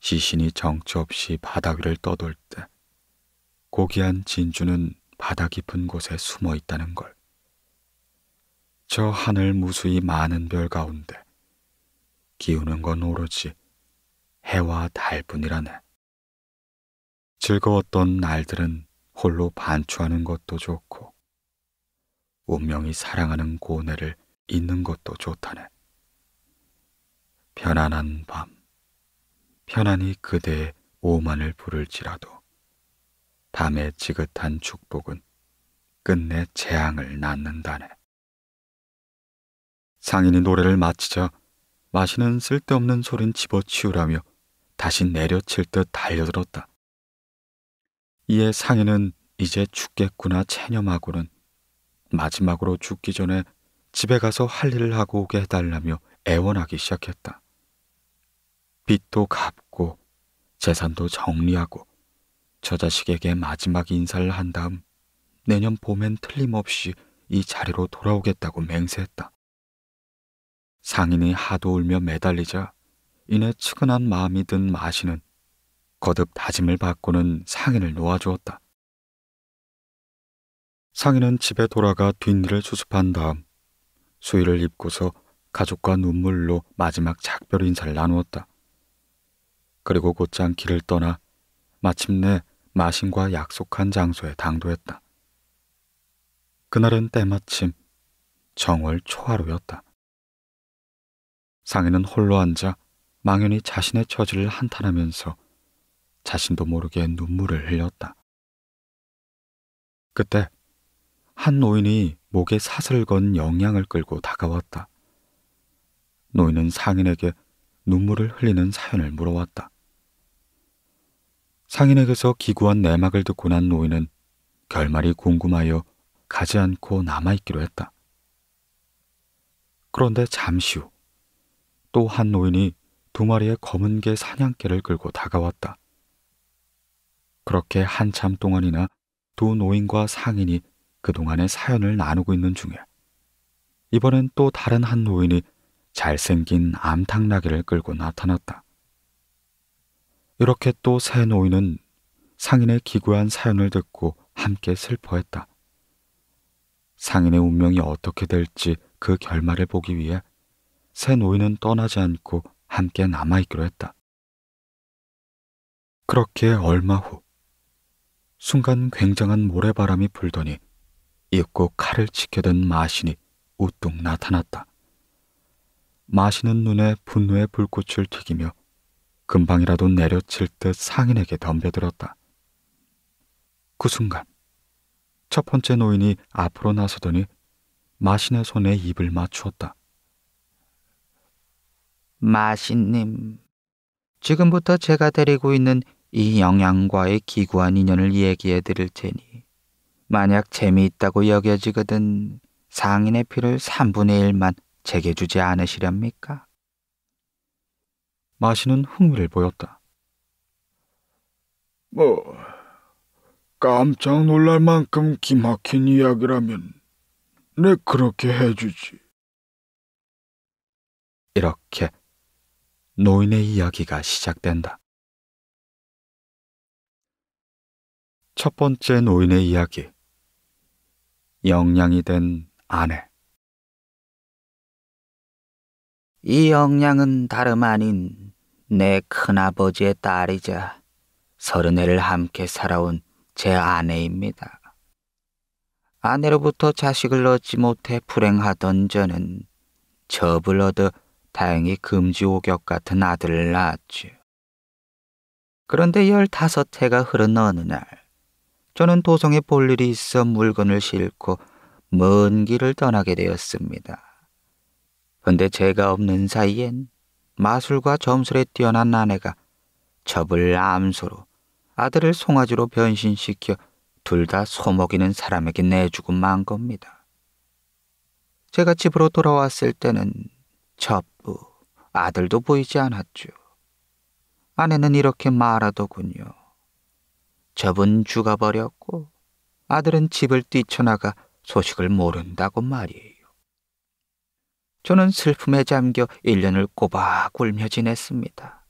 시신이 정처 없이 바다 위를 떠돌 때 고귀한 진주는 바다 깊은 곳에 숨어 있다는 걸. 저 하늘 무수히 많은 별 가운데 기우는 건 오로지 해와 달뿐이라네. 즐거웠던 날들은 홀로 반추하는 것도 좋고 운명이 사랑하는 고뇌를 잊는 것도 좋다네. 편안한 밤, 편안히 그대의 오만을 부를지라도 밤의 지긋한 축복은 끝내 재앙을 낳는다네. 상인이 노래를 마치자 마시는 쓸데없는 소린 집어치우라며 다시 내려칠 듯 달려들었다. 이에 상인은 이제 죽겠구나 체념하고는 마지막으로 죽기 전에 집에 가서 할 일을 하고 오게 해달라며 애원하기 시작했다. 빚도 갚고 재산도 정리하고 저 자식에게 마지막 인사를 한 다음 내년 봄엔 틀림없이 이 자리로 돌아오겠다고 맹세했다. 상인이 하도 울며 매달리자 이내 측은한 마음이 든 마시는 거듭 다짐을 받고는 상인을 놓아주었다. 상인은 집에 돌아가 뒷일을 수습한 다음 수의를 입고서 가족과 눈물로 마지막 작별 인사를 나누었다. 그리고 곧장 길을 떠나 마침내 마신과 약속한 장소에 당도했다. 그날은 때마침 정월 초하루였다. 상인은 홀로 앉아 망연히 자신의 처지를 한탄하면서 자신도 모르게 눈물을 흘렸다. 그때 한 노인이 목에 사슬 건 영양을 끌고 다가왔다. 노인은 상인에게 눈물을 흘리는 사연을 물어왔다. 상인에게서 기구한 내막을 듣고 난 노인은 결말이 궁금하여 가지 않고 남아있기로 했다. 그런데 잠시 후 또 한 노인이 두 마리의 검은 개 사냥개를 끌고 다가왔다. 그렇게 한참 동안이나 두 노인과 상인이 그동안의 사연을 나누고 있는 중에 이번엔 또 다른 한 노인이 잘생긴 암탉나귀를 끌고 나타났다. 이렇게 또 새 노인은 상인의 기구한 사연을 듣고 함께 슬퍼했다. 상인의 운명이 어떻게 될지 그 결말을 보기 위해 새 노인은 떠나지 않고 함께 남아있기로 했다. 그렇게 얼마 후 순간 굉장한 모래바람이 불더니 입고 칼을 지켜든 마신이 우뚝 나타났다. 마신은 눈에 분노의 불꽃을 튀기며 금방이라도 내려칠 듯 상인에게 덤벼들었다. 그 순간 첫 번째 노인이 앞으로 나서더니 마신의 손에 입을 맞추었다. 마신님, 지금부터 제가 데리고 있는 이 영양과의 기구한 인연을 얘기해 드릴 테니 만약 재미있다고 여겨지거든 상인의 피를 3분의 1만 제게 주지 않으시렵니까? 마시는 흥미를 보였다. 뭐 깜짝 놀랄 만큼 기막힌 이야기라면 내 그렇게 해주지. 이렇게 노인의 이야기가 시작된다. 첫 번째 노인의 이야기. 영양이 된 아내. 이 영양은 다름 아닌 내 큰아버지의 딸이자 서른해를 함께 살아온 제 아내입니다. 아내로부터 자식을 얻지 못해 불행하던 저는 접을 얻어 다행히 금지옥역 같은 아들을 낳았지 그런데 열다섯 해가 흐른 어느 날 저는 도성에 볼 일이 있어 물건을 싣고 먼 길을 떠나게 되었습니다. 근데 제가 없는 사이엔 마술과 점술에 뛰어난 아내가 첩을 암소로 아들을 송아지로 변신시켜 둘 다 소먹이는 사람에게 내주고 만 겁니다. 제가 집으로 돌아왔을 때는 첩부, 아들도 보이지 않았죠. 아내는 이렇게 말하더군요. 접은 죽어버렸고 아들은 집을 뛰쳐나가 소식을 모른다고 말이에요. 저는 슬픔에 잠겨 1년을 꼬박 울며 지냈습니다.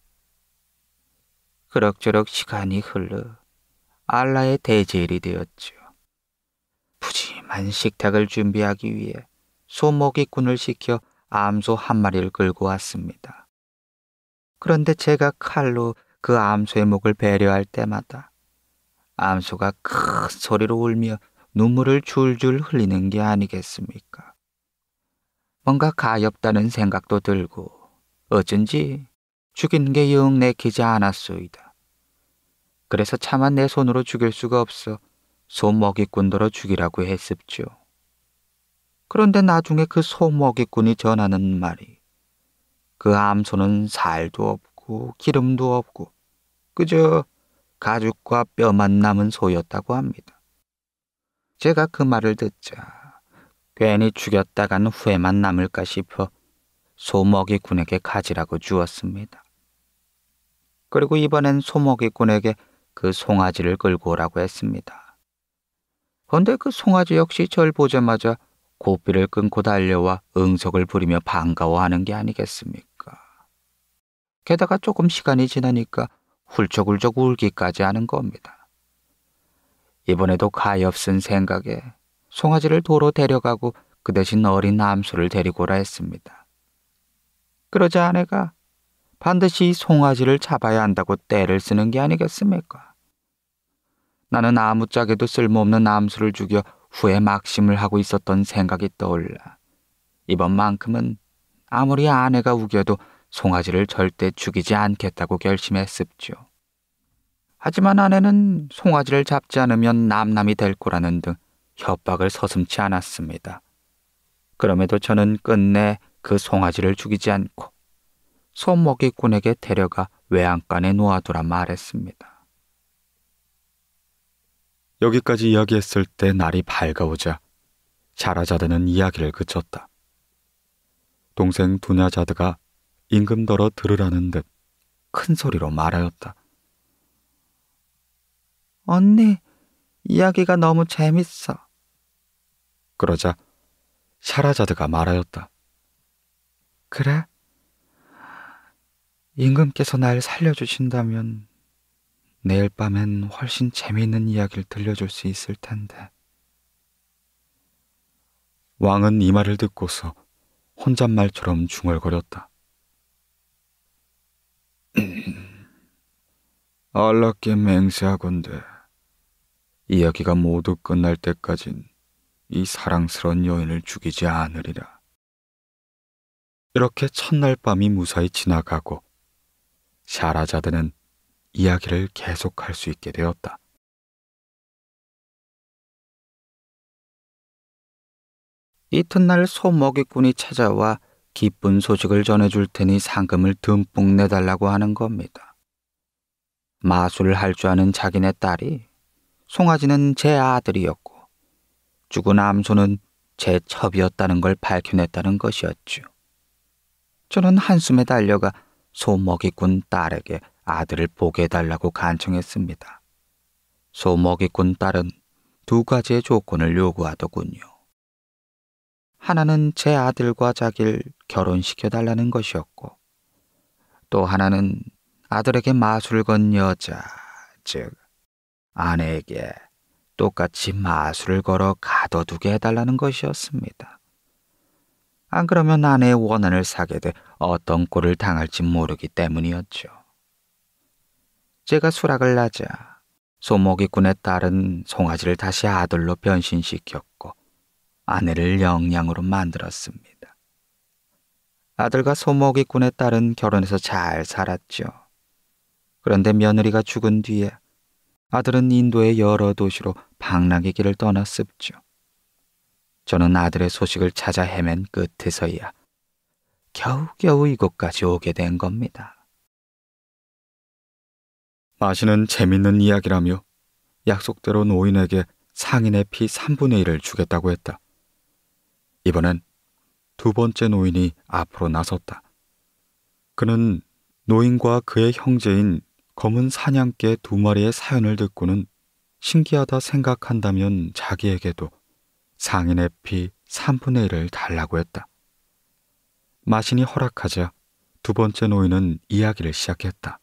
그럭저럭 시간이 흘러 알라의 대제일이 되었죠. 푸짐한 식탁을 준비하기 위해 소목이꾼을 시켜 암소 한 마리를 끌고 왔습니다. 그런데 제가 칼로 그 암소의 목을 배려할 때마다 암소가 큰 소리로 울며 눈물을 줄줄 흘리는 게 아니겠습니까? 뭔가 가엾다는 생각도 들고 어쩐지 죽인 게 영 내키지 않았소이다. 그래서 차마 내 손으로 죽일 수가 없어 소먹이꾼더로 죽이라고 했었죠 그런데 나중에 그 소 먹이꾼이 전하는 말이 그 암소는 살도 없고 기름도 없고 그저 가죽과 뼈만 남은 소였다고 합니다. 제가 그 말을 듣자 괜히 죽였다가는 후회만 남을까 싶어 소먹이 군에게 가지라고 주었습니다. 그리고 이번엔 소먹이 군에게 그 송아지를 끌고 오라고 했습니다. 그런데 그 송아지 역시 절 보자마자 고삐를 끊고 달려와 응석을 부리며 반가워하는 게 아니겠습니까? 게다가 조금 시간이 지나니까 훌쩍훌쩍 울기까지 하는 겁니다. 이번에도 가엾은 생각에 송아지를 도로 데려가고 그 대신 어린 암수를 데리고라 했습니다. 그러자 아내가 반드시 송아지를 잡아야 한다고 때를 쓰는 게 아니겠습니까? 나는 아무짝에도 쓸모없는 암수를 죽여 후에 막심을 하고 있었던 생각이 떠올라 이번만큼은 아무리 아내가 우겨도 송아지를 절대 죽이지 않겠다고 결심했습지요. 하지만 아내는 송아지를 잡지 않으면 남남이 될 거라는 등 협박을 서슴치 않았습니다. 그럼에도 저는 끝내 그 송아지를 죽이지 않고 손먹이꾼에게 데려가 외양간에 놓아두라 말했습니다. 여기까지 이야기했을 때 날이 밝아오자 자라자드는 이야기를 그쳤다. 동생 두냐자드가 임금더러 들으라는 듯 큰 소리로 말하였다. 언니, 이야기가 너무 재밌어. 그러자 샤라자드가 말하였다. 그래? 임금께서 날 살려주신다면 내일 밤엔 훨씬 재미있는 이야기를 들려줄 수 있을 텐데. 왕은 이 말을 듣고서 혼잣말처럼 중얼거렸다. 알라께 음. 맹세하건대 이야기가 모두 끝날 때까진 이사랑스러운 여인을 죽이지 않으리라. 이렇게 첫날 밤이 무사히 지나가고 샤라자드는 이야기를 계속할 수 있게 되었다. 이튿날 소먹이꾼이 찾아와 기쁜 소식을 전해줄 테니 상금을 듬뿍 내달라고 하는 겁니다. 마술을 할 줄 아는 자기네 딸이 송아지는 제 아들이었고 죽은 암소는 제 첩이었다는 걸 밝혀냈다는 것이었죠. 저는 한숨에 달려가 소먹이꾼 딸에게 아들을 보게 해달라고 간청했습니다. 소먹이꾼 딸은 두 가지의 조건을 요구하더군요. 하나는 제 아들과 자기를 결혼시켜 달라는 것이었고, 또 하나는 아들에게 마술건 여자, 즉, 아내에게 똑같이 마술을 걸어 가둬두게 해달라는 것이었습니다. 안 그러면 아내의 원한을 사게 돼 어떤 꼴을 당할지 모르기 때문이었죠. 제가 수락을 하자 소목이군에 따른 송아지를 다시 아들로 변신시켰고 아내를 영양으로 만들었습니다. 아들과 소목이꾼의 딸은 결혼해서 잘 살았죠. 그런데 며느리가 죽은 뒤에 아들은 인도의 여러 도시로 방랑의 길을 떠났습죠. 저는 아들의 소식을 찾아 헤맨 끝에서야 겨우겨우 이곳까지 오게 된 겁니다. 마시는 재밌는 이야기라며 약속대로 노인에게 상인의 피 3분의 1을 주겠다고 했다. 이번엔 두 번째 노인이 앞으로 나섰다. 그는 노인과 그의 형제인 검은 사냥개 두 마리의 사연을 듣고는 신기하다 생각한다면 자기에게도 상인의 피 3분의 1을 달라고 했다. 마신이 허락하자 두 번째 노인은 이야기를 시작했다.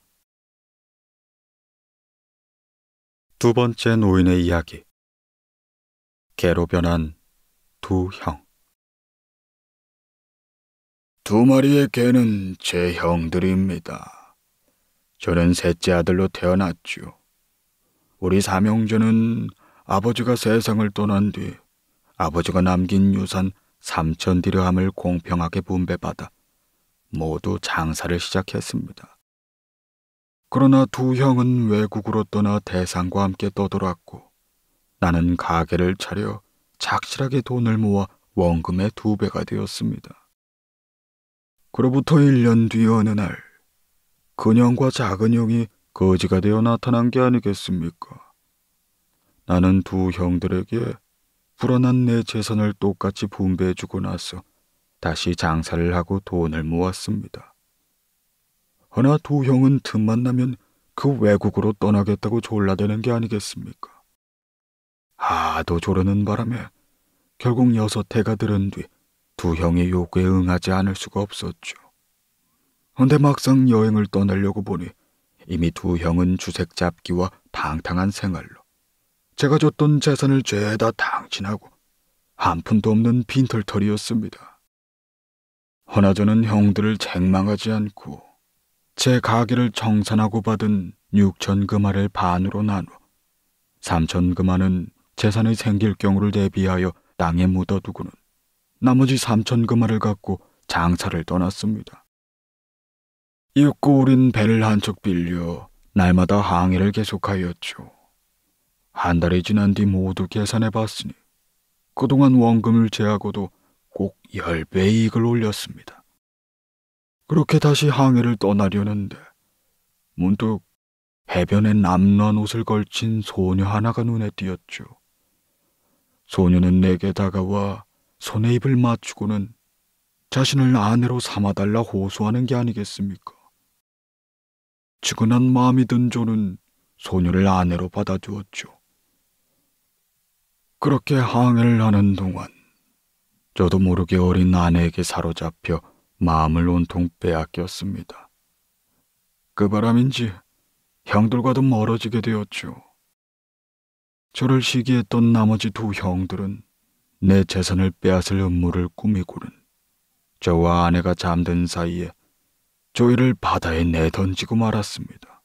두 번째 노인의 이야기. 개로 변한 두 형. 두 마리의 개는 제 형들입니다. 저는 셋째 아들로 태어났죠. 우리 사명제는 아버지가 세상을 떠난 뒤 아버지가 남긴 유산 삼천 디르함을 공평하게 분배받아 모두 장사를 시작했습니다. 그러나 두 형은 외국으로 떠나 대상과 함께 떠돌았고 나는 가게를 차려 착실하게 돈을 모아 원금의 두 배가 되었습니다. 그로부터 1년 뒤 어느 날 큰형과 작은 형이 거지가 되어 나타난 게 아니겠습니까? 나는 두 형들에게 불어난 내 재산을 똑같이 분배해주고 나서 다시 장사를 하고 돈을 모았습니다. 허나 두 형은 틈만 나면 그 외국으로 떠나겠다고 졸라대는 게 아니겠습니까? 하도 조르는 바람에 결국 여섯 해가 들은 뒤두 형의 요구에 응하지 않을 수가 없었죠. 그런데 막상 여행을 떠나려고 보니 이미 두 형은 주색 잡기와 방탕한 생활로 제가 줬던 재산을 죄다 당진하고 한 푼도 없는 빈털털이었습니다. 허나 저는 형들을 책망하지 않고 제 가게를 정산하고 받은 6천 금화를 반으로 나누어 3천 금화는 재산의 생길 경우를 대비하여 땅에 묻어두고는 나머지 삼천 금화를 갖고 장사를 떠났습니다. 이윽고 우린 배를 한 척 빌려 날마다 항해를 계속하였죠. 한 달이 지난 뒤 모두 계산해 봤으니 그동안 원금을 제하고도 꼭 열배 이익을 올렸습니다. 그렇게 다시 항해를 떠나려는데 문득 해변에 남란 옷을 걸친 소녀 하나가 눈에 띄었죠. 소녀는 내게 다가와 손에 입을 맞추고는 자신을 아내로 삼아달라 호소하는 게 아니겠습니까? 측은한 마음이 든 조는 소녀를 아내로 받아주었죠. 그렇게 항해를 하는 동안 저도 모르게 어린 아내에게 사로잡혀 마음을 온통 빼앗겼습니다. 그 바람인지 형들과도 멀어지게 되었죠. 저를 시기했던 나머지 두 형들은 내 재산을 빼앗을 음모를 꾸미고는 저와 아내가 잠든 사이에 조이를 바다에 내던지고 말았습니다.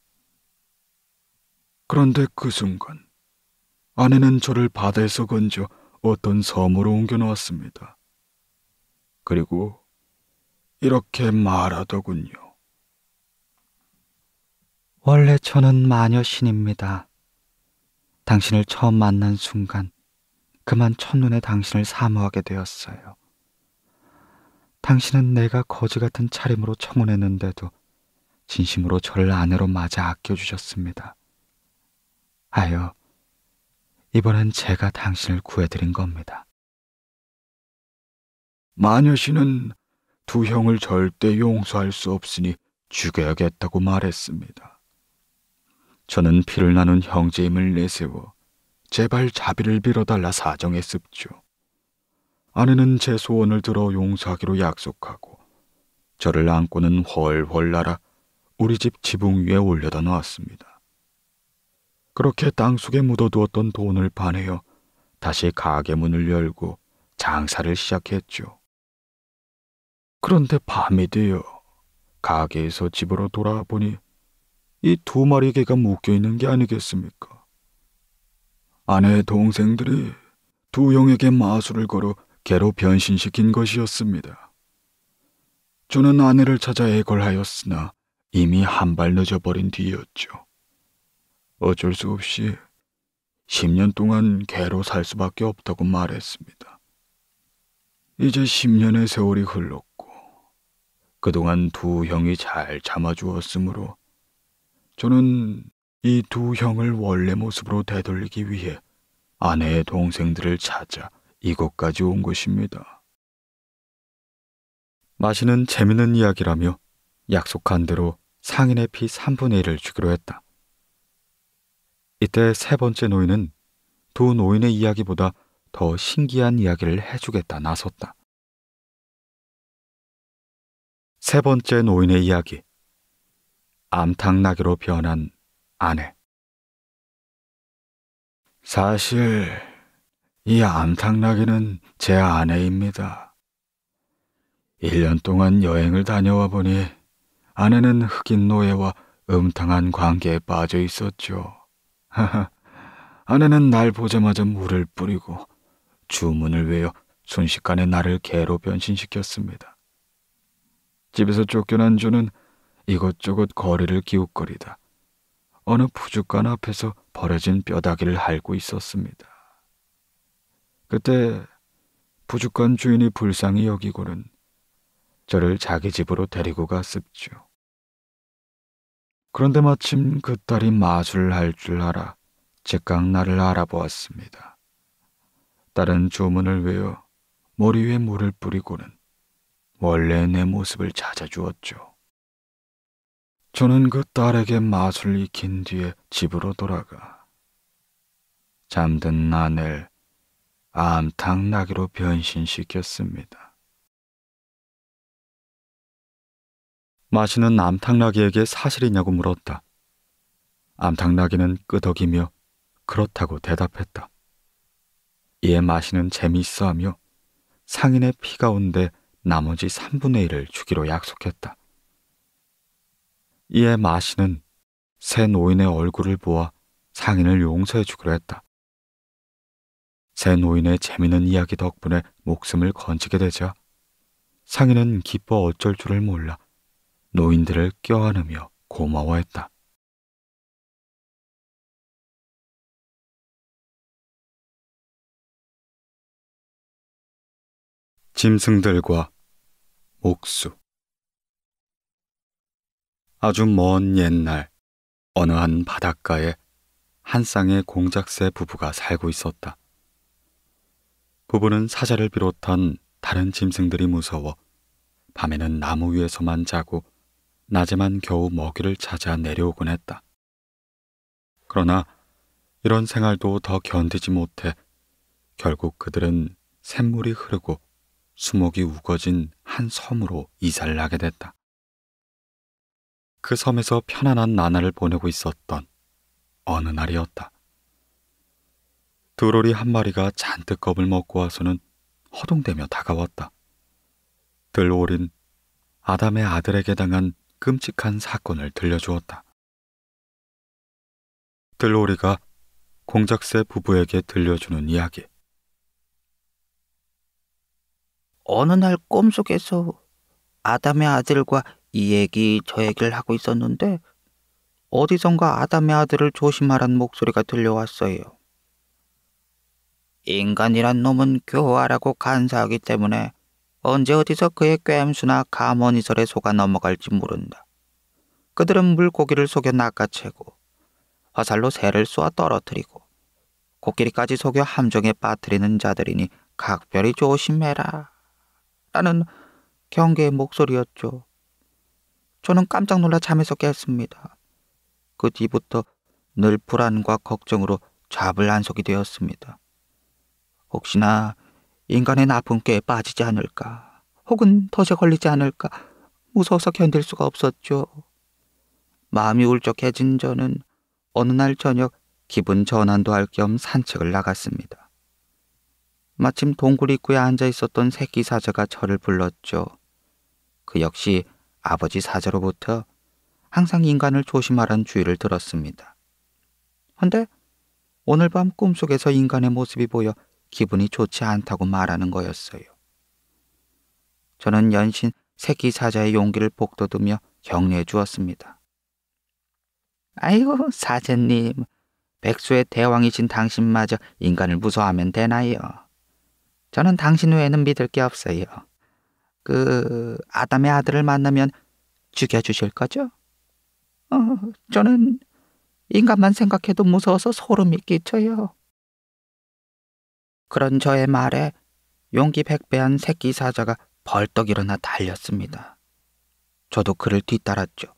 그런데 그 순간 아내는 저를 바다에서 건져 어떤 섬으로 옮겨놓았습니다. 그리고 이렇게 말하더군요. 원래 저는 마녀신입니다. 당신을 처음 만난 순간 그만 첫눈에 당신을 사모하게 되었어요. 당신은 내가 거지 같은 차림으로 청혼했는데도 진심으로 저를 아내로 맞아 아껴주셨습니다. 아여, 이번엔 제가 당신을 구해드린 겁니다. 마녀신은두 형을 절대 용서할 수 없으니 죽여야겠다고 말했습니다. 저는 피를 나눈 형제임을 내세워 제발 자비를 빌어달라 사정에씁죠 아내는 제 소원을 들어 용서하기로 약속하고 저를 안고는 훨훨 날아 우리 집 지붕 위에 올려다 놓았습니다. 그렇게 땅속에 묻어두었던 돈을 반해요 다시 가게 문을 열고 장사를 시작했죠. 그런데 밤이 되어 가게에서 집으로 돌아보니 이 두 마리 개가 묶여 있는 게 아니겠습니까? 아내의 동생들이 두 용에게 마술을 걸어 개로 변신시킨 것이었습니다. 저는 아내를 찾아 애걸하였으나 이미 한 발 늦어버린 뒤였죠. 어쩔 수 없이 10년 동안 개로 살 수밖에 없다고 말했습니다. 이제 10년의 세월이 흘렀고 그동안 두 형이 잘 참아주었으므로 저는 이두 형을 원래 모습으로 되돌리기 위해 아내의 동생들을 찾아 이곳까지 온 것입니다. 마시는 재밌는 이야기라며 약속한 대로 상인의 피 3분의 1을 주기로 했다. 이때 세 번째 노인은 두 노인의 이야기보다 더 신기한 이야기를 해주겠다 나섰다. 세 번째 노인의 이야기. 암탉나귀로 변한 아내. 사실 이암탉나귀는제 아내입니다. 1년 동안 여행을 다녀와 보니 아내는 흑인 노예와 음탕한 관계에 빠져 있었죠. <laughs> 아내는 날 보자마자 물을 뿌리고 주문을 외워 순식간에 나를 개로 변신시켰습니다. 집에서 쫓겨난 주는 이것저것 거리를 기웃거리다 어느 부주간 앞에서 버려진 뼈다귀를 핥고 있었습니다. 그때 부주간 주인이 불쌍히 여기고는 저를 자기 집으로 데리고 갔었죠 그런데 마침 그 딸이 마술을 할 줄 알아 즉각 나를 알아보았습니다. 딸은 조문을 외워 머리 위에 물을 뿌리고는 원래 내 모습을 찾아주었죠. 저는 그 딸에게 맛을 익힌 뒤에 집으로 돌아가 잠든 아넬 암탉 나기로 변신시켰습니다. 마시는 암탉 나귀에게 사실이냐고 물었다. 암탉 나귀는 끄덕이며 그렇다고 대답했다. 이에 마시는 재미있어하며 상인의 피가 온데 나머지 3분의 1을 주기로 약속했다. 이에 마씨는 새 노인의 얼굴을 보아 상인을 용서해 주기로 했다. 새 노인의 재미있는 이야기 덕분에 목숨을 건지게 되자 상인은 기뻐 어쩔 줄을 몰라 노인들을 껴안으며 고마워했다. 짐승들과 목수 아주 먼 옛날 어느 한 바닷가에 한 쌍의 공작새 부부가 살고 있었다. 부부는 사자를 비롯한 다른 짐승들이 무서워 밤에는 나무 위에서만 자고 낮에만 겨우 먹이를 찾아 내려오곤 했다. 그러나 이런 생활도 더 견디지 못해 결국 그들은 샘물이 흐르고 수목이 우거진 한 섬으로 이사를 하게 됐다. 그 섬에서 편안한 나날을 보내고 있었던 어느 날이었다. 두로리 한 마리가 잔뜩 겁을 먹고 와서는 허둥대며 다가왔다. 들오린 아담의 아들에게 당한 끔찍한 사건을 들려주었다. 들로리가 공작새 부부에게 들려주는 이야기. 어느 날 꿈속에서 아담의 아들과 이 얘기 저 얘기를 하고 있었는데 어디선가 아담의 아들을 조심하란 목소리가 들려왔어요. 인간이란 놈은 교활하고 간사하기 때문에 언제 어디서 그의 꿰암수나 가머니설에 속아 넘어갈지 모른다. 그들은 물고기를 속여 낚아채고 화살로 새를 쏘아 떨어뜨리고 코끼리까지 속여 함정에 빠뜨리는 자들이니 각별히 조심해라. 라는 경계의 목소리였죠. 저는 깜짝 놀라 잠에서 깼습니다. 그 뒤부터 늘 불안과 걱정으로 잡을 안속이 되었습니다. 혹시나 인간의 나쁜 꾀에 빠지지 않을까, 혹은 덫에 걸리지 않을까 무서워서 견딜 수가 없었죠. 마음이 울적해진 저는 어느 날 저녁 기분 전환도 할 겸 산책을 나갔습니다. 마침 동굴 입구에 앉아 있었던 새끼 사자가 저를 불렀죠. 그 역시 아버지 사제로부터 항상 인간을 조심하라는 주의를 들었습니다. 헌데 오늘 밤 꿈속에서 인간의 모습이 보여 기분이 좋지 않다고 말하는 거였어요. 저는 연신 새끼 사자의 용기를 복돋으며 격려해 주었습니다. 아이고 사제님, 백수의 대왕이신 당신마저 인간을 무서워하면 되나요? 저는 당신 외에는 믿을 게 없어요. 그 아담의 아들을 만나면 죽여주실 거죠? 어, 저는 인간만 생각해도 무서워서 소름이 끼쳐요. 그런 저의 말에 용기 백배한 새끼 사자가 벌떡 일어나 달렸습니다. 저도 그를 뒤따랐죠.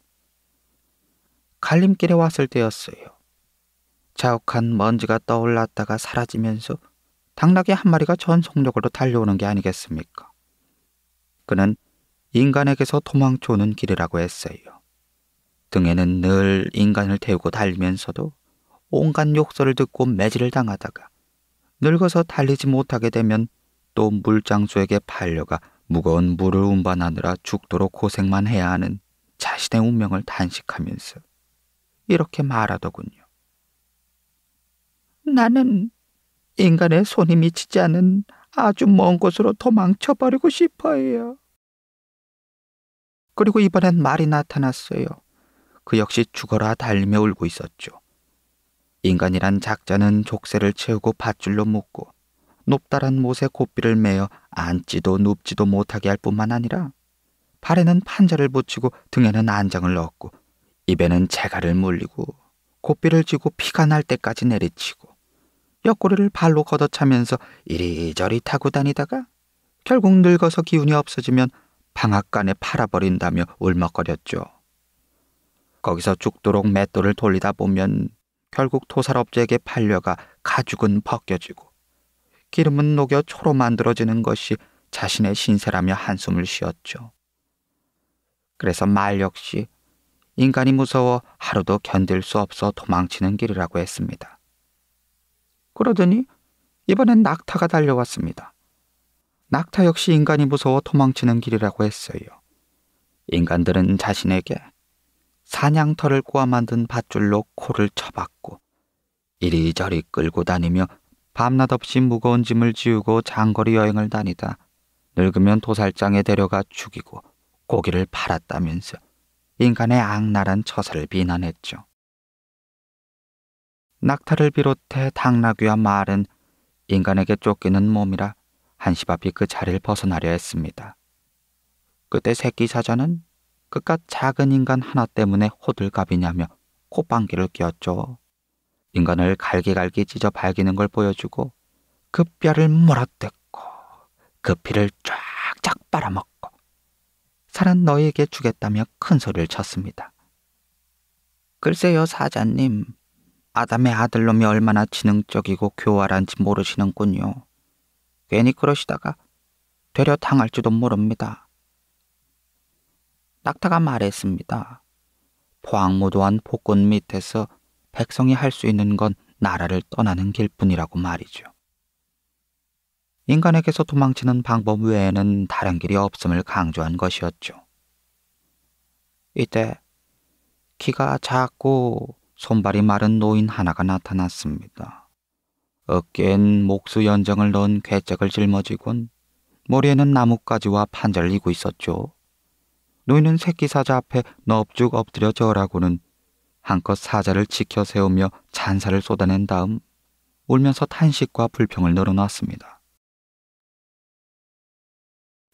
갈림길에 왔을 때였어요. 자욱한 먼지가 떠올랐다가 사라지면서 당나귀 한 마리가 전속력으로 달려오는 게 아니겠습니까? 그는 인간에게서 도망쳐 오는 길이라고 했어요. 등에는 늘 인간을 태우고 달면서도 온갖 욕설을 듣고 매질을 당하다가 늙어서 달리지 못하게 되면 또 물장수에게 팔려가 무거운 물을 운반하느라 죽도록 고생만 해야 하는 자신의 운명을 단식하면서 이렇게 말하더군요. 나는 인간의 손이 미치지 않은 아주 먼 곳으로 도망쳐버리고 싶어요. 그리고 이번엔 말이 나타났어요. 그 역시 죽어라 달며 울고 있었죠. 인간이란 작자는 족쇄를 채우고 밧줄로 묶고 높다란 못에 고삐를 매어 앉지도 눕지도 못하게 할 뿐만 아니라 발에는 판자를 붙이고 등에는 안장을 넣고 입에는 재갈을 물리고 고삐를 쥐고 피가 날 때까지 내리치고 옆구리를 발로 걷어차면서 이리저리 타고 다니다가 결국 늙어서 기운이 없어지면 방앗간에 팔아버린다며 울먹거렸죠. 거기서 죽도록 맷돌을 돌리다 보면 결국 도살업자에게 팔려가 가죽은 벗겨지고 기름은 녹여 초로 만들어지는 것이 자신의 신세라며 한숨을 쉬었죠. 그래서 말 역시 인간이 무서워 하루도 견딜 수 없어 도망치는 길이라고 했습니다. 그러더니 이번엔 낙타가 달려왔습니다. 낙타 역시 인간이 무서워 도망치는 길이라고 했어요. 인간들은 자신에게 사냥터를 꼬아 만든 밧줄로 코를 쳐박고 이리저리 끌고 다니며 밤낮 없이 무거운 짐을 지우고 장거리 여행을 다니다 늙으면 도살장에 데려가 죽이고 고기를 팔았다면서 인간의 악랄한 처사를 비난했죠. 낙타를 비롯해 당나귀와 말은 인간에게 쫓기는 몸이라 한시밥이그 자리를 벗어나려 했습니다. 그때 새끼 사자는 그깟 작은 인간 하나 때문에 호들갑이냐며 콧방귀를 뀌었죠. 인간을 갈기갈기 찢어 밝이는걸 보여주고 그 뼈를 몰아뜯고 그 피를 쫙쫙 빨아먹고 사은 너에게 주겠다며 큰 소리를 쳤습니다. 글쎄요 사자님 아담의 아들놈이 얼마나 지능적이고 교활한지 모르시는군요. 괜히 그러시다가 되려 당할지도 모릅니다. 낙타가 말했습니다. 포항무도한 복권 밑에서 백성이 할 수 있는 건 나라를 떠나는 길뿐이라고 말이죠. 인간에게서 도망치는 방법 외에는 다른 길이 없음을 강조한 것이었죠. 이때 키가 작고 손발이 마른 노인 하나가 나타났습니다. 어깨엔 목수 연장을 넣은 괴짝을 짊어지곤 머리에는 나뭇가지와 판자를 이고 있었죠. 노인은 새끼 사자 앞에 넙죽 엎드려 절하고는 한껏 사자를 지켜 세우며 잔사를 쏟아낸 다음 울면서 탄식과 불평을 늘어놨습니다.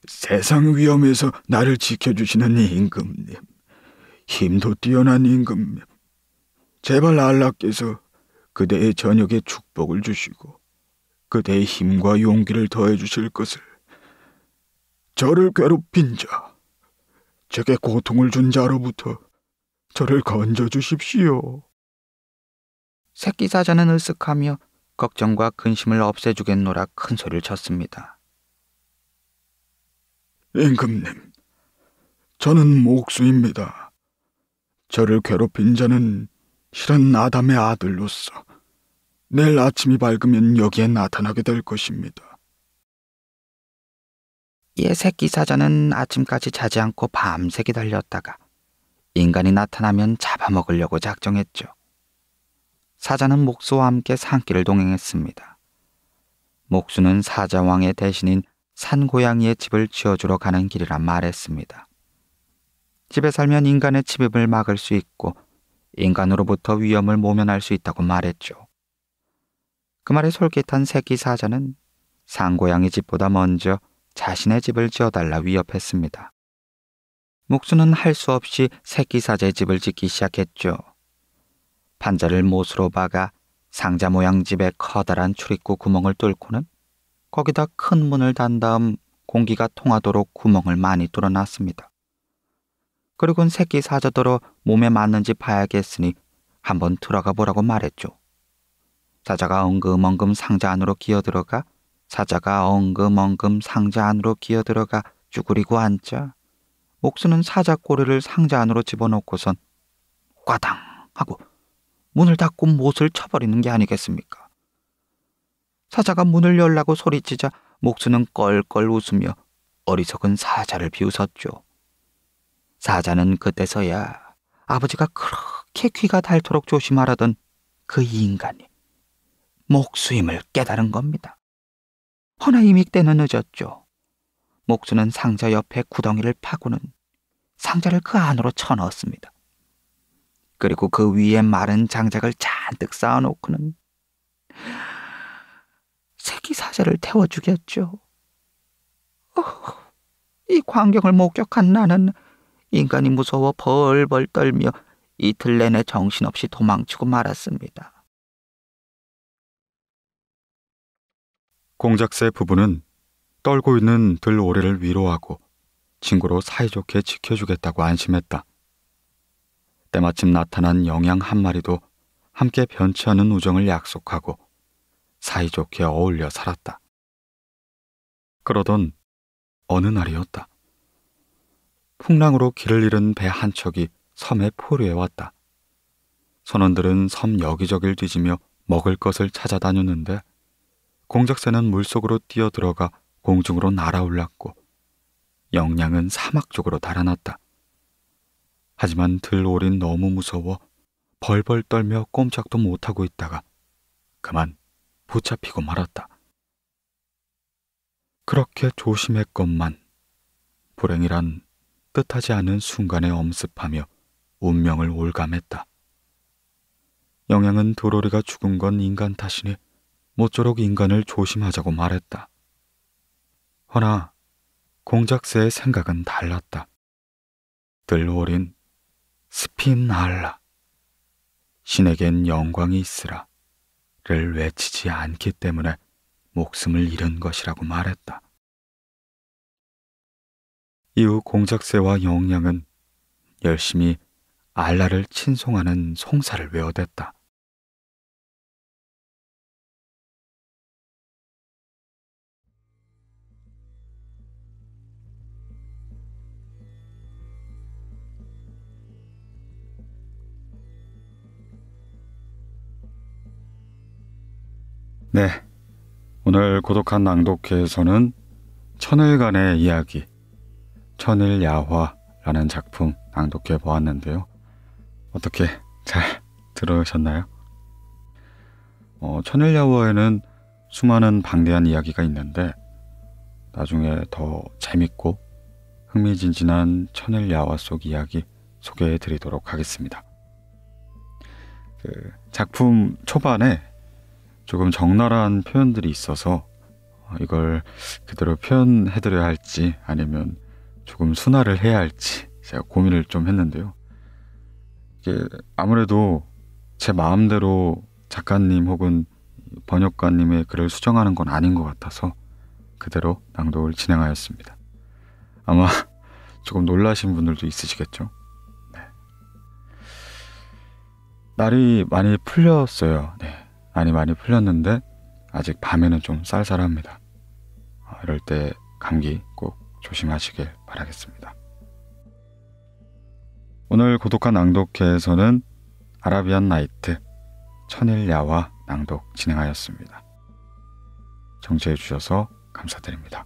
세상 위험에서 나를 지켜주시는 임금님, 힘도 뛰어난 임금님, 제발 알라께서 그대의 저녁에 축복을 주시고 그대의 힘과 용기를 더해 주실 것을 저를 괴롭힌 자, 제게 고통을 준 자로부터 저를 건져 주십시오. 새끼 사자는 으쓱하며 걱정과 근심을 없애주겠노라 큰 소리를 쳤습니다. 임금님, 저는 목수입니다. 저를 괴롭힌 자는 실은 아담의 아들로서 내일 아침이 밝으면 여기에 나타나게 될 것입니다. 예새끼 사자는 아침까지 자지 않고 밤새 기달렸다가 인간이 나타나면 잡아먹으려고 작정했죠. 사자는 목수와 함께 산길을 동행했습니다. 목수는 사자왕의 대신인 산고양이의 집을 지어주러 가는 길이란 말했습니다. 집에 살면 인간의 침입을 막을 수 있고 인간으로부터 위험을 모면할 수 있다고 말했죠. 그 말에 솔깃한 새끼 사자는 상고양이 집보다 먼저 자신의 집을 지어달라 위협했습니다. 목수는 할 수 없이 새끼 사자의 집을 짓기 시작했죠. 판자를 못으로 박아 상자 모양 집에 커다란 출입구 구멍을 뚫고는 거기다 큰 문을 단 다음 공기가 통하도록 구멍을 많이 뚫어놨습니다. 그리곤 새끼 사자더러 몸에 맞는지 봐야겠으니 한번 들어가 보라고 말했죠. 사자가 엉금엉금 상자 안으로 기어 들어가 사자가 엉금엉금 상자 안으로 기어 들어가 쭈그리고 앉자 목수는 사자 꼬리를 상자 안으로 집어넣고선 과당 하고 문을 닫고 못을 쳐버리는 게 아니겠습니까? 사자가 문을 열라고 소리치자 목수는 껄껄 웃으며 어리석은 사자를 비웃었죠. 사자는 그때서야 아버지가 그렇게 귀가 닳도록 조심하라던 그 인간이 목수임을 깨달은 겁니다. 허나 이미 때는 늦었죠. 목수는 상자 옆에 구덩이를 파고는 상자를 그 안으로 쳐넣었습니다. 그리고 그 위에 마른 장작을 잔뜩 쌓아놓고는 새끼 사자를 태워 죽였죠. 어, 이 광경을 목격한 나는 인간이 무서워 벌벌 떨며 이틀 내내 정신없이 도망치고 말았습니다. 공작새 부부는 떨고 있는 들오래를 위로하고 친구로 사이좋게 지켜주겠다고 안심했다. 때마침 나타난 영양 한 마리도 함께 변치 않은 우정을 약속하고 사이좋게 어울려 살았다. 그러던 어느 날이었다. 풍랑으로 길을 잃은 배 한 척이 섬에 포류해 왔다. 선원들은 섬 여기저길 뒤지며 먹을 것을 찾아다녔는데 공작새는 물속으로 뛰어들어가 공중으로 날아올랐고 영양은 사막 쪽으로 달아났다. 하지만 들오린 너무 무서워 벌벌 떨며 꼼짝도 못하고 있다가 그만 붙잡히고 말았다. 그렇게 조심했건만 불행이란 뜻하지 않은 순간에 엄습하며 운명을 올감했다. 영양은 도로리가 죽은 건 인간 탓이니 모쪼록 인간을 조심하자고 말했다. 허나 공작새의 생각은 달랐다. 들오린 스피날라 신에겐 영광이 있으라를 외치지 않기 때문에 목숨을 잃은 것이라고 말했다. 이후 공작새와 영양은 열심히 알라를 친송하는 송사를 외워댔다. 네. 오늘 고독한 낭독회에서는 천일간의 이야기 천일 야화라는 작품 낭독해 보았는데요. 어떻게 잘 들으셨나요? 어, 천일 야화에는 수많은 방대한 이야기가 있는데 나중에 더 재밌고 흥미진진한 천일 야화 속 이야기 소개해 드리도록 하겠습니다. 그 작품 초반에 조금 적나라한 표현들이 있어서 이걸 그대로 표현해 드려야 할지 아니면 조금 순화를 해야 할지 제가 고민을 좀 했는데요. 이게 아무래도 제 마음대로 작가님 혹은 번역가님의 글을 수정하는 건 아닌 것 같아서 그대로 낭독을 진행하였습니다. 아마 조금 놀라신 분들도 있으시겠죠? 네. 날이 많이 풀렸어요. 네. 날이 많이 풀렸는데 아직 밤에는 좀 쌀쌀합니다. 아, 이럴 때 감기 꼭 조심하시길 바라겠습니다. 오늘 고독한 낭독회에서는 아라비안 나이트, 천일야와 낭독 진행하였습니다. 정치해 주셔서 감사드립니다.